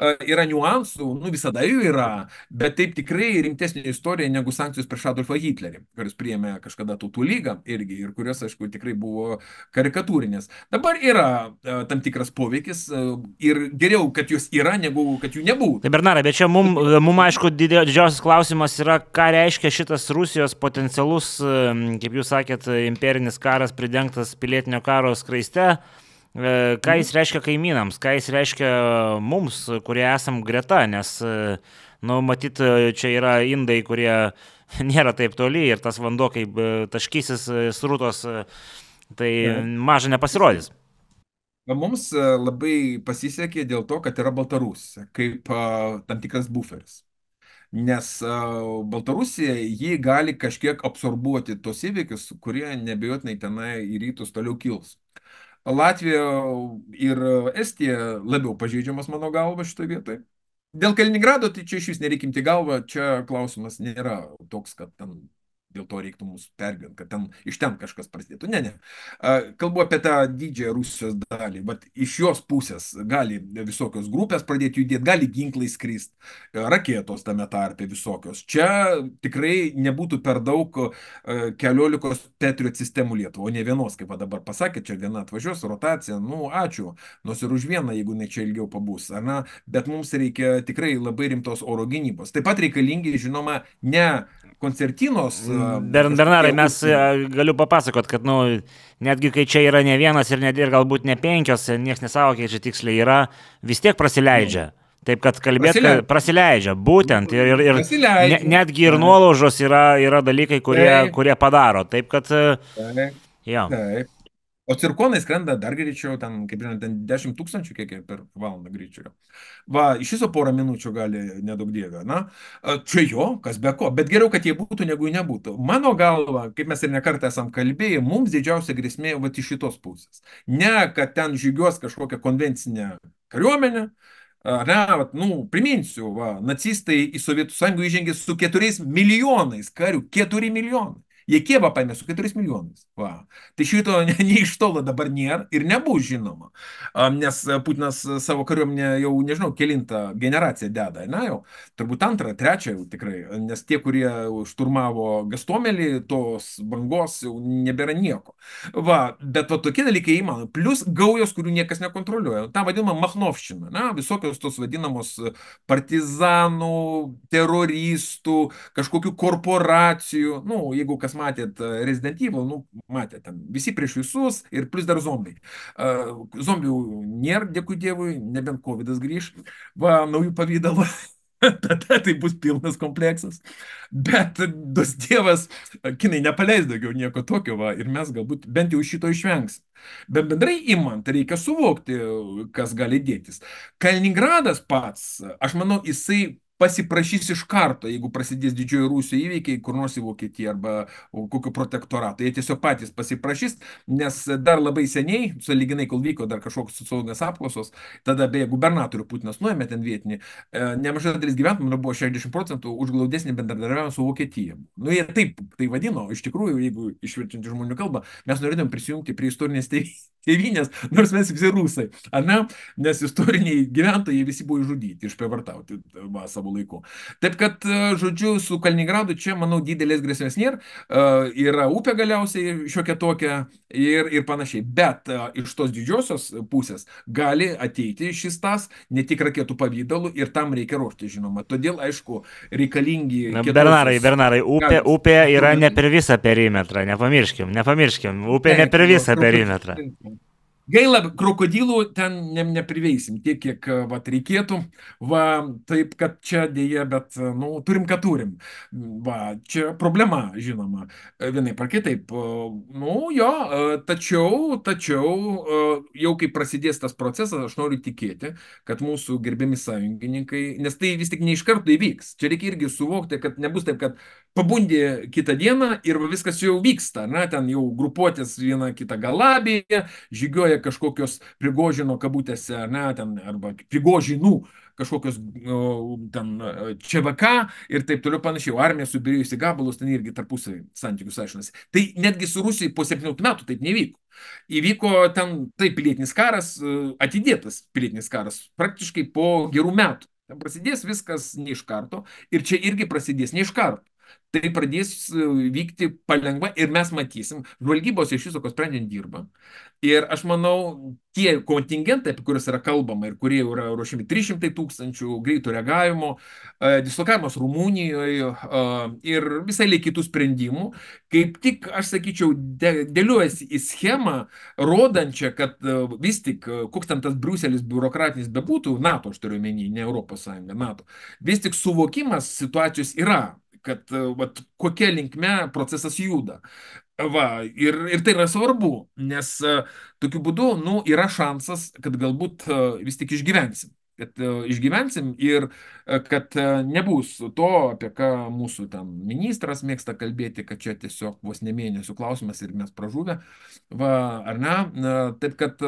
e, yra niuansų, nu visada jų yra, bet taip tikrai rimtesnė istorija negu sankcijos prieš Adolfą Hitlerį, kuris priėmė kažkada tautų lygą irgi ir kurios, aišku, tikrai buvo karikatūrinės. Dabar yra e, tam tikras poveikis e, ir geriau, kad jos yra, negu kad jų nebūtų. Tai Bernarai, bet čia mums, mum, aišku, didžiausias klausimas yra, ką reiškia šitas Rusijos potencialus, kaip jūs sakėt, imperinis karas pridengtas pilietinio karo skraiste. E, ką jis mhm. reiškia kaimynams, ką jis reiškia mums, kurie esam greta, nes, e, nu, matyt, e, čia yra indai, kurie nėra taip toli ir tas vanduo, kaip taškysis srūtos, tai maža nepasirodys. Mums labai pasisekė dėl to, kad yra Baltarusija kaip tam tikras buferis nes Baltarusija jį gali kažkiek absorbuoti tos įvykius, kurie nebejotinai tenai į rytus toliau kils. Latvija ir Estija labiau pažeidžiamas mano galva šitoje vietoje. Dėl Kaliningrado, tai čia iš vis nereikim į galvą, čia klausimas nėra toks, kad ten dėl to reiktų mus pergyvent, kad ten, iš ten kažkas prasidėtų. Ne, ne. Kalbu apie tą didžiąją Rusijos dalį. Vat iš jos pusės gali visokios grupės pradėti judėti, gali ginklai skrist, e, raketos tame tarpe visokios. Čia tikrai nebūtų per daug e, keliolikos Patriot sistemų Lietuvo, o ne vienos, kaip dabar pasakė, čia viena atvažiuos, rotacija, nu ačiū, nors ir už vieną, jeigu ne čia ilgiau pabus. Na, bet mums reikia tikrai labai rimtos oro gynybos. Taip pat reikalingi, žinoma, ne koncertinos. Mm, Ber, Bernarai, mes galiu papasakot, kad nu, netgi kai čia yra ne vienas ir, ne, ir galbūt ne penkios, e, niekas nesavo, kiek čia tiksliai yra, vis tiek prasileidžia. Mm. Taip, kad kalbėt, prasileidžia. prasileidžia, būtent. Ir, ir, ir prasileidžia. ne, netgi ir mm. nuolaužos yra, yra dalykai, kurie, taip. kurie padaro. Taip, kad... E, taip. Jo. Taip. O cirkonai skrenda dar greičiau, ten, kaip žinot, ten 10 tūkstančių kiek per valandą greičiau. Va, iš viso porą minučių gali nedaug dievę. Na, čia jo, kas be ko, bet geriau, kad jie būtų, negu jų nebūtų. Mano galva, kaip mes ir nekartą esam kalbėję, mums didžiausia grėsmė va iš šitos pusės. Ne, kad ten žygiuos kažkokią konvencinę kariuomenę, Na, vat, nu, priminsiu, va, nacistai į Sovietų sąjungą įžengė su keturiais milijonais karių, keturi milijonai. Jie Kievą paėmė su 4 milijonais. Va. Tai šito nei iš tolo dabar nėra ir nebus žinoma. Nes Putinas savo kariuomenę jau, nežinau, kelintą generaciją deda. Na jau, turbūt antrą, trečią jau tikrai. Nes tie, kurie šturmavo gastomelį, tos bangos jau nebėra nieko. Va, bet va, tokie dalykai įmanomi. Plus gaujos, kurių niekas nekontroliuoja. Ta vadinama Machnovščina. Na, visokios tos vadinamos partizanų, teroristų, kažkokių korporacijų. Nu, jeigu kas matėt e, Resident Evil, nu, matėt ten, visi prieš visus ir plus dar zombiai. Uh, zombių nėra, dėkui Dievui, nebent COVID grįž, va, naujų pavydalų. Tada tai bus pilnas kompleksas. Bet dos dievas, kinai nepaleis daugiau nieko tokio, va, ir mes galbūt bent jau šito išvengsim. Bet bendrai imant, reikia suvokti, kas gali dėtis. Kaliningradas pats, aš manau, jisai pasiprašys iš karto, jeigu prasidės didžiojo Rusijos įveikiai, kur nors į Vokietiją arba kokiu protektoratu. Jie tiesiog patys pasiprašys, nes dar labai seniai, saliginai, kol vyko dar kažkokios sociologinės apklausos, tada beje gubernatorių Putinas nuėmė ten vietinį, e, nemažai dalis gyventojų buvo 60 procentų už glaudesnį bendradarbiavimą su Vokietija. Nu, jie taip tai vadino, iš tikrųjų, jeigu išvertinti žmonių kalbą, mes norėtume prisijungti prie istorinės tėvynės, nors mes visi rusai, ar ne? Nes istoriniai gyventojai visi buvo išžudyti, išprievartauti savo savo laiku. Taip kad, e, žodžiu, su Kaliningradu čia, manau, didelės grėsmės nėra. E, yra upė galiausiai šiokia tokia ir, ir panašiai. Bet e, iš tos didžiosios pusės gali ateiti šis tas, ne tik raketų pavydalu ir tam reikia ruošti, žinoma. Todėl, aišku, reikalingi. Na, kietos... Bernarai, Bernarai, upė, upė yra ne per visą perimetrą, nepamirškim, nepamirškim, upė ne, ne per visą perimetrą. Truputį, Gaila, krokodilų ten ne, nepriveisim tiek, kiek e, vat, reikėtų. Va, taip, kad čia dėje, bet e, nu, turim, ką turim. Va, čia problema, žinoma, e, vienai par kitaip. Nu, jo, tačiau, tačiau jau kai prasidės tas procesas, aš noriu tikėti, kad mūsų gerbiami sąjungininkai, nes tai vis tik neiš karto įvyks. Čia reikia irgi suvokti, kad nebus taip, kad pabundi kitą dieną ir viskas jau vyksta. Na, ten jau grupuotis viena kitą galabėje, žygioja kažkokios prigožino kabutėse, ar ne, ten, arba prigožinų kažkokios ten e, ČVK ir taip toliau panašiai, armija subirėjusi gabalus, ten irgi tarpusavį santykius aišinasi. Tai netgi su Rusija po 17 metų taip nevyko. Įvyko ten taip pilietinis karas, e, atidėtas pilietinis karas, praktiškai po gerų metų. Ten prasidės viskas ne iš karto ir čia irgi prasidės ne iš karto tai pradės e, vykti palengva ir mes matysim, žvalgybos iš viso, kas sprendžiant dirba. Ir aš manau, tie kontingentai, apie kuriuos yra kalbama ir kurie yra ruošiami 300 tūkstančių greito reagavimo, e, dislokavimas Rumunijoje e, ir visai kitų sprendimų, kaip tik, aš sakyčiau, dėliuojasi į schemą, rodančią, kad vis tik, koks ten tas Bruselis biurokratinis bebūtų, NATO, aš turiu menį, ne Europos Sąjunga, NATO, vis tik suvokimas situacijos yra kad e, vat, kokia linkme procesas juda. Va, ir, ir tai yra svarbu, nes e, tokiu būdu nu, yra šansas, kad galbūt e, vis tik išgyvensim kad e, išgyvensim ir e, kad e, nebus to, apie ką mūsų ten ministras mėgsta kalbėti, kad čia tiesiog vos ne mėnesių klausimas ir mes pražuvę, va, ar ne? Taip, kad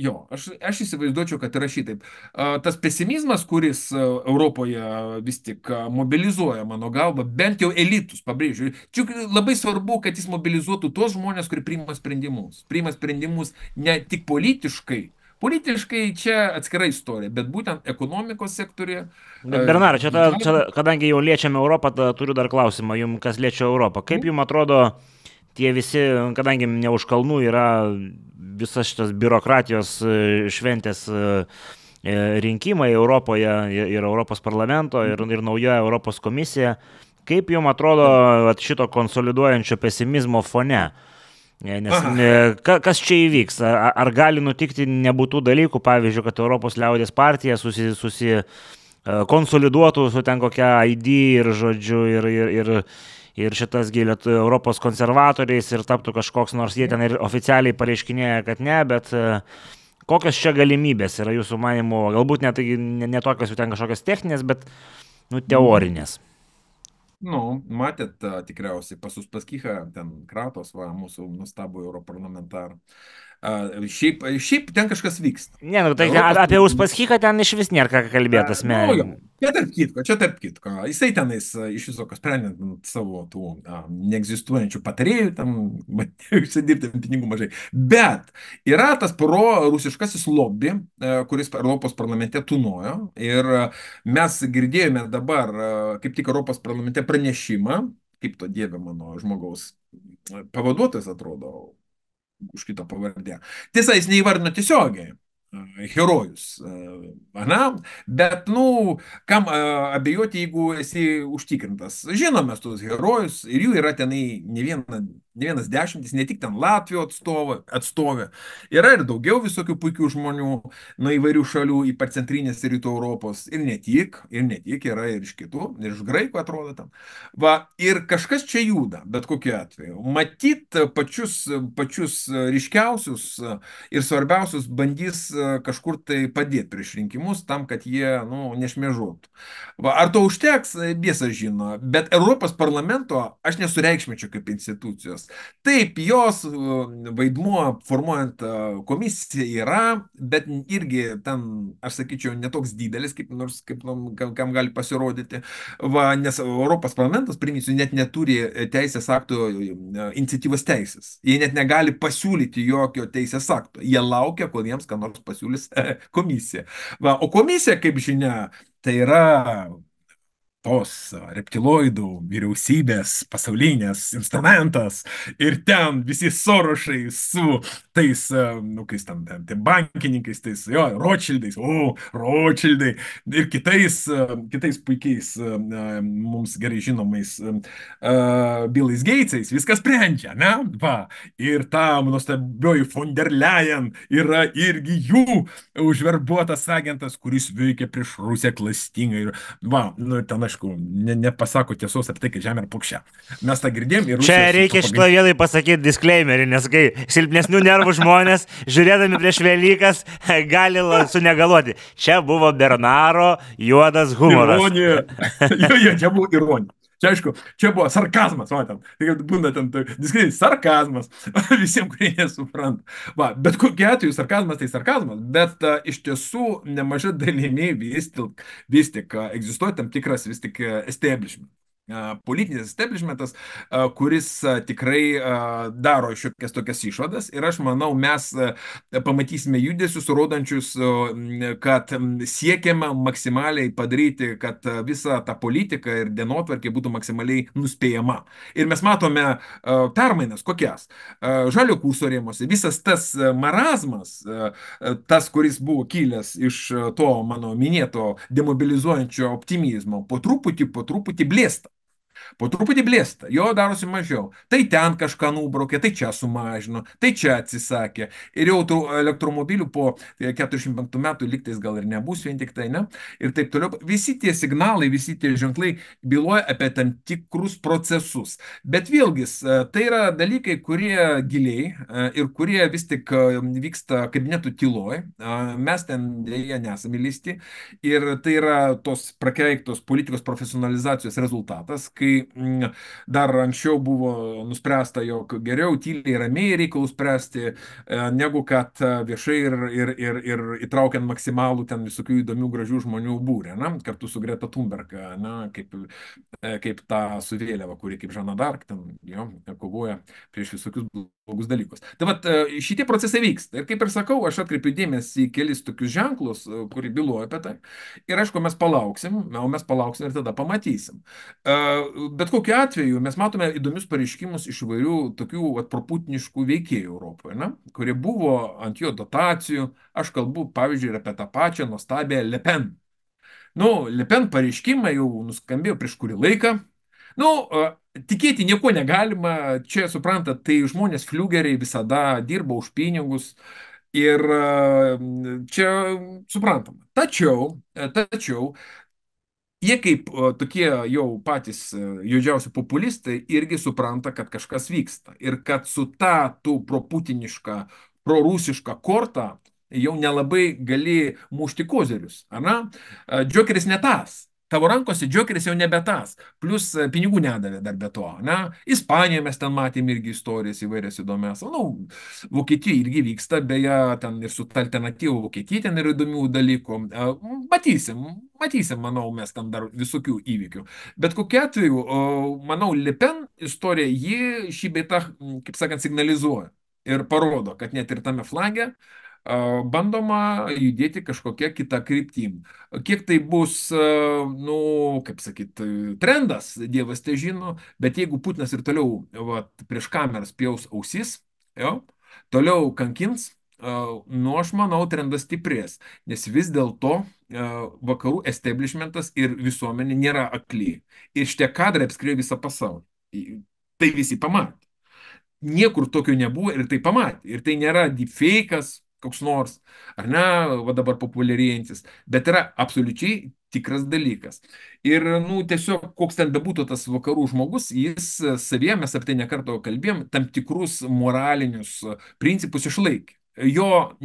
jo, aš, aš įsivaizduočiau, kad yra šitaip. Tas pesimizmas, kuris Europoje vis tik mobilizuoja, mano galva, bent jau elitus, pabrėžiu, čia labai svarbu, kad jis mobilizuotų tuos žmonės, kurie priima sprendimus. Priima sprendimus ne tik politiškai, Politiškai čia atskira istorija, bet būtent ekonomikos sektorė. E, Bernarai, čia, ta, čia, kadangi jau liečiame Europą, ta, turiu dar klausimą, jums kas liečia Europą. Kaip jums atrodo tie visi, kadangi ne už kalnų yra visas šitas biurokratijos e, šventės e, rinkimai Europoje ir Europos parlamento ir, ir nauja Europos komisija, kaip jums atrodo šito konsoliduojančio pesimizmo fone? Nes, ka, kas čia įvyks? Ar, ar gali nutikti nebūtų dalykų, pavyzdžiui, kad Europos liaudės partija susi, susi e, konsoliduotų su ten kokia ID ir žodžiu ir, ir, ir, ir šitas gėlėtų Europos konservatoriais ir taptų kažkoks, nors jie ten ir oficialiai pareiškinėja, kad ne, bet e, kokios čia galimybės yra jūsų manimo, galbūt net, net tokios jau ten kažkokios techninės, bet nu, teorinės. Mm. Nu, matėt tikriausiai pas Uspaskichą, ten Kratos, va, mūsų nustabų europarlamentarą. Šiaip, šiaip ten kažkas vyksta. Ne, nu tai Europos... apie Uspaskiką ten iš vis nėra ką kalbėti asmeniškai. Nu, čia tarp kitko, čia tarp kitko. Jisai tenais iš viso, kas sprendint nu, savo tų a, neegzistuojančių patarėjų, tam užsidirbti pinigų mažai. Bet yra tas pro rusiškasis lobby, a, kuris Europos parlamente tūnojo. Ir a, mes girdėjome dabar, a, kaip tik Europos parlamente pranešimą, kaip to dieve mano žmogaus pavaduotojas atrodo, už kitą pavardę. Tiesa, jis neįvardino tiesiogiai e, herojus. E, Na, bet, nu, kam e, abejoti, jeigu esi užtikrintas. Žinome tuos herojus ir jų yra tenai ne viena ne vienas dešimtis, ne tik ten Latvijos atstovė, atstovė. Yra ir daugiau visokių puikių žmonių nuo įvairių šalių, ypač centrinės ir rytų Europos. Ir ne tik, ir ne tik, yra ir iš kitų, ir iš graikų atrodo tam. Va, ir kažkas čia juda, bet kokiu atveju. Matyt, pačius, pačius ryškiausius e, ir svarbiausius bandys e, kažkur tai padėti prieš rinkimus, tam, kad jie, nu, nešmėžuotų. Va, ar to užteks, biesa žino, bet Europos parlamento aš nesureikšmėčiau kaip institucijos. Taip, jos vaidmuo formuojant komisiją yra, bet irgi ten, aš sakyčiau, netoks didelis, kaip nors kaip kam gali pasirodyti, Va, nes Europos parlamentas, priminsiu, net neturi e, teisės aktų e, iniciatyvos teisės. Jie net negali pasiūlyti jokio teisės akto. Jie laukia, kol jiems ką nors pasiūlys e, komisija. Va, o komisija, kaip žinia, tai yra tos reptiloidų vyriausybės pasaulinės instrumentas ir ten visi sorošai su tais, e, nu, kai tam, ten, bankininkais, tais, jo, Ročildais, o, Ročildai ir kitais, e, kitais puikiais e, mums gerai žinomais uh, Billais Geitsais viskas sprendžia, ne? Va, ir ta nuostabioji von der Leyen yra irgi jų užverbuotas agentas, kuris veikia prieš Rusiją klastingai ir, va, nu, ten aišku, ne, nepasako tiesos apie tai, kad Žemė yra plokščia. Mes tą girdėjom ir... Čia reikia šitoje vietoje pasakyti disclaimerį, nes kai silpnesnių nervų žmonės, žiūrėdami prieš Velykas, gali sunegaluoti. Čia buvo Bernaro juodas humoras. Ironija. jo, jo, čia buvo ironija. Čia aišku, čia buvo sarkazmas, va, ten, tai būna ten diskretai, sarkazmas, visiems, kurie nesupranta. Va, bet kokiu atveju sarkazmas tai sarkazmas, bet a, e, iš tiesų nemaža dalimi vis tik, vis tik a, e, egzistuoja tam tikras vis tik e, establishment politinis establishmentas, kuris tikrai daro šiokias tokias išvadas ir aš manau mes pamatysime judesius, rodančius, kad siekiama maksimaliai padaryti, kad visa ta politika ir dienotvarkė būtų maksimaliai nuspėjama. Ir mes matome permainas kokias. Žalio kurso rėmose visas tas marazmas, tas, kuris buvo kilęs iš to mano minėto demobilizuojančio optimizmo, po truputį, po truputį blėsta. Po truputį blėsta, jo darosi mažiau. Tai ten kažką nubraukė, tai čia sumažino, tai čia atsisakė. Ir jau tų elektromobilių po 45 e, metų liktais gal ir nebus vien tik tai, ne? Ir taip toliau. Visi tie signalai, visi tie ženklai byloja apie tam tikrus procesus. Bet vėlgi, e, tai yra dalykai, kurie giliai e, ir kurie vis tik vyksta kabinetų tyloj. Mes ten dėja nesame lysti. Ir tai yra tos prakeiktos politikos profesionalizacijos rezultatas, kai kai mm, dar anksčiau buvo nuspręsta, jog geriau tyliai ramiai reikalus spręsti, e, negu kad e, viešai ir, ir, ir, ir įtraukiant maksimalų ten visokių įdomių gražių žmonių būrę, na, kartu su Greta Thunberg, na, kaip, e, kaip tą su vėliava, kuri kaip Žana Dark ten jo, kovoja prieš visokius blogus dalykus. Tai vat šitie procesai vyksta. Ir kaip ir sakau, aš atkreipiu dėmesį į kelis tokius ženklus, kurį byloja apie tai. Ir aišku, mes palauksim, o mes palauksim ir tada pamatysim. Uh, bet kokiu atveju mes matome įdomius pareiškimus iš įvairių tokių vat proputiniškų veikėjų Europoje, na, kurie buvo ant jo dotacijų. Aš kalbu, pavyzdžiui, ir apie tą pačią nuostabią Lepen. Nu, Lepen pareiškimai jau nuskambėjo prieš kurį laiką. Nu, tikėti nieko negalima. Čia, suprantat, tai žmonės fliugeriai visada dirba už pinigus. Ir čia suprantama. Tačiau, tačiau jie kaip tokie jau patys e, juodžiausi populistai irgi supranta, kad kažkas vyksta ir kad su ta tu proputiniška, prorusiška korta jau nelabai gali mušti kozerius. Ana? E, Džokeris ne tas tavo rankose džokeris jau nebe tas. Plus e, pinigų nedavė dar be to. Na, Ispanijoje mes ten matėme irgi istorijas įvairias įdomias. Manau, Vokietija irgi vyksta, beje, ten ir su alternatyvu Vokietija ten yra įdomių dalykų. E, matysim, matysim, manau, mes ten dar visokių įvykių. Bet kokiu atveju, manau, Lipen istorija, ji šį beitą, kaip sakant, signalizuoja ir parodo, kad net ir tame flange uh, bandoma judėti kažkokia kita kryptim. Kiek tai bus, nu, kaip sakyt, trendas, Dievas tai žino, bet jeigu Putinas ir toliau va, prieš kameras pjaus ausis, jo, toliau kankins, nu, aš manau, trendas stiprės, nes vis dėlto vakarų establishmentas ir visuomenė nėra akly. Ir šitie kadrai apskrėjo visą pasaulį. Tai visi pamatė. Niekur tokio nebuvo ir tai pamatė. Ir tai nėra deepfake'as, koks nors, ar ne, va dabar populiarėjantis, bet yra absoliučiai tikras dalykas. Ir, nu, tiesiog, koks ten bebūtų tas vakarų žmogus, jis savie, mes apie tai nekarto kalbėjom, tam tikrus moralinius principus išlaikė jo,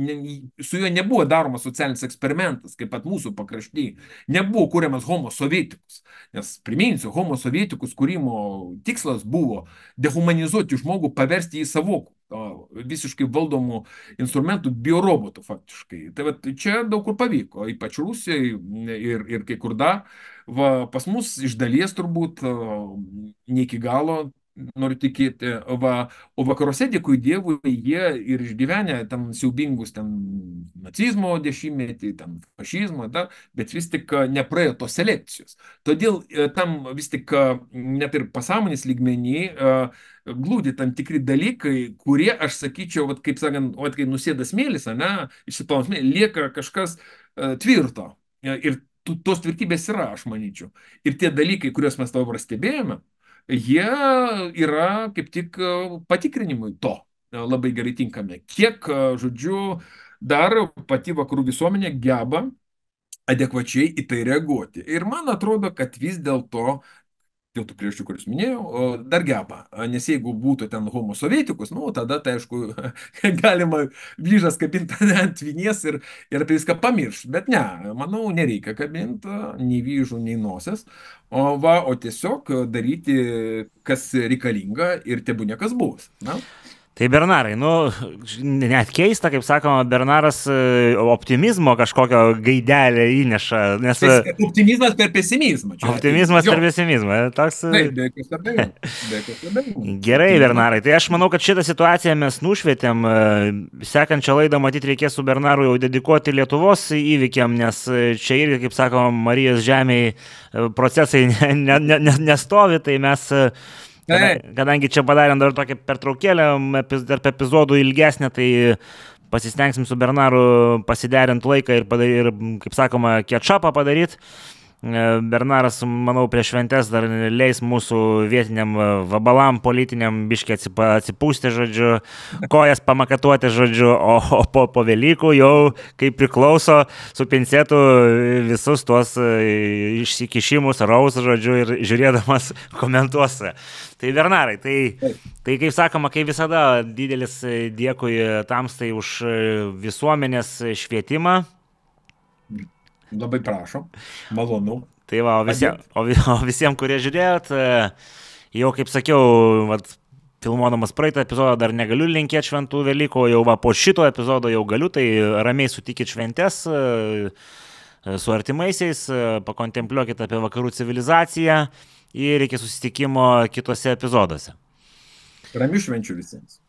su juo nebuvo daromas socialinis eksperimentas, kaip pat mūsų pakrašty, nebuvo kuriamas homo sovietikus. Nes priminsiu, homo sovietikus kūrimo tikslas buvo dehumanizuoti žmogų, paversti jį savokų visiškai valdomų instrumentų, biorobotų faktiškai. Tai vat, čia daug kur pavyko, ypač Rusijoje ir, ir kai kur dar. Va, pas mus iš dalies turbūt ne iki galo noriu tikėti, va, o vakaruose, dėkui Dievui, jie ir išgyvenę tam siaubingus ten nacizmo dešimtmetį, ten fašizmą, da, bet vis tik nepraėjo tos selekcijos. Todėl e, tam vis tik net ir pasąmonės lygmenį glūdi tam tikri dalykai, kurie, aš sakyčiau, vat, kaip sakant, o kai nusėda smėlis, ne, išsiplauname, lieka kažkas tvirto. E, ir tos tvirtybės yra, aš manyčiau. Ir tie dalykai, kuriuos mes dabar stebėjome, jie yra kaip tik e, patikrinimui to e, labai gerai tinkami. Kiek, e, žodžiu, dar pati vakarų visuomenė geba adekvačiai į tai reaguoti. Ir man atrodo, kad vis dėlto dėl tų priežasčių, kuriuos minėjau, dar geba. Nes jeigu būtų ten homo sovietikus, nu, tada tai aišku, galima vyžas kabinti ant vinies ir, ir apie viską pamiršti. Bet ne, manau, nereikia kabinti nei vyžų, nei nosies, o, va, o tiesiog daryti, kas reikalinga ir tebu nekas bus. Na? Tai Bernarai, nu, net keista, kaip sakoma, Bernaras e, optimizmo kažkokią gaidelę įneša. Nes... Tai optimizmas per pesimizmą. Čia. Optimizmas jo. per pesimizmą. E, toks... E, Taip, be jokios abejonės. Gerai, Bernarai, tai aš manau, kad šitą situaciją mes nušvietėm. Sekančią laidą matyt reikės su Bernaru jau dedikuoti Lietuvos įvykiam, nes čia irgi, kaip sakoma, Marijos žemėje procesai nestovi, ne, ne, ne nestovi, tai mes... Kadangi, kadangi čia padarėm dar tokią pertraukėlę, tarp epizodų ilgesnę, tai pasistengsim su Bernaru pasiderinti laiką ir, padaryti, ir kaip sakoma, ketšapą padaryti. E, Bernaras, manau, prieš šventės dar leis mūsų vietiniam e, vabalam politiniam biškiai atsipūsti, žodžiu, kojas pamakatuoti, žodžiu, o, o po, po Velykų jau, kaip priklauso, su pincetu visus tuos e, išsikišimus raus, žodžiu, ir žiūrėdamas komentuos. Tai Bernarai, tai, tai kaip sakoma, kaip visada, didelis dėkui tamstai už visuomenės švietimą. Labai prašom, malonu. Tai va, o, visie, o, o visiems, kurie žiūrėjot, e, jau kaip sakiau, vat, filmuodamas praeitą epizodą dar negaliu linkėti šventų Velykų, jau va, po šito epizodo jau galiu, tai ramiai sutikit šventes e, su artimaisiais, e, pakontempliuokit apie vakarų civilizaciją ir iki susitikimo kitose epizoduose. Ramių švenčių visiems.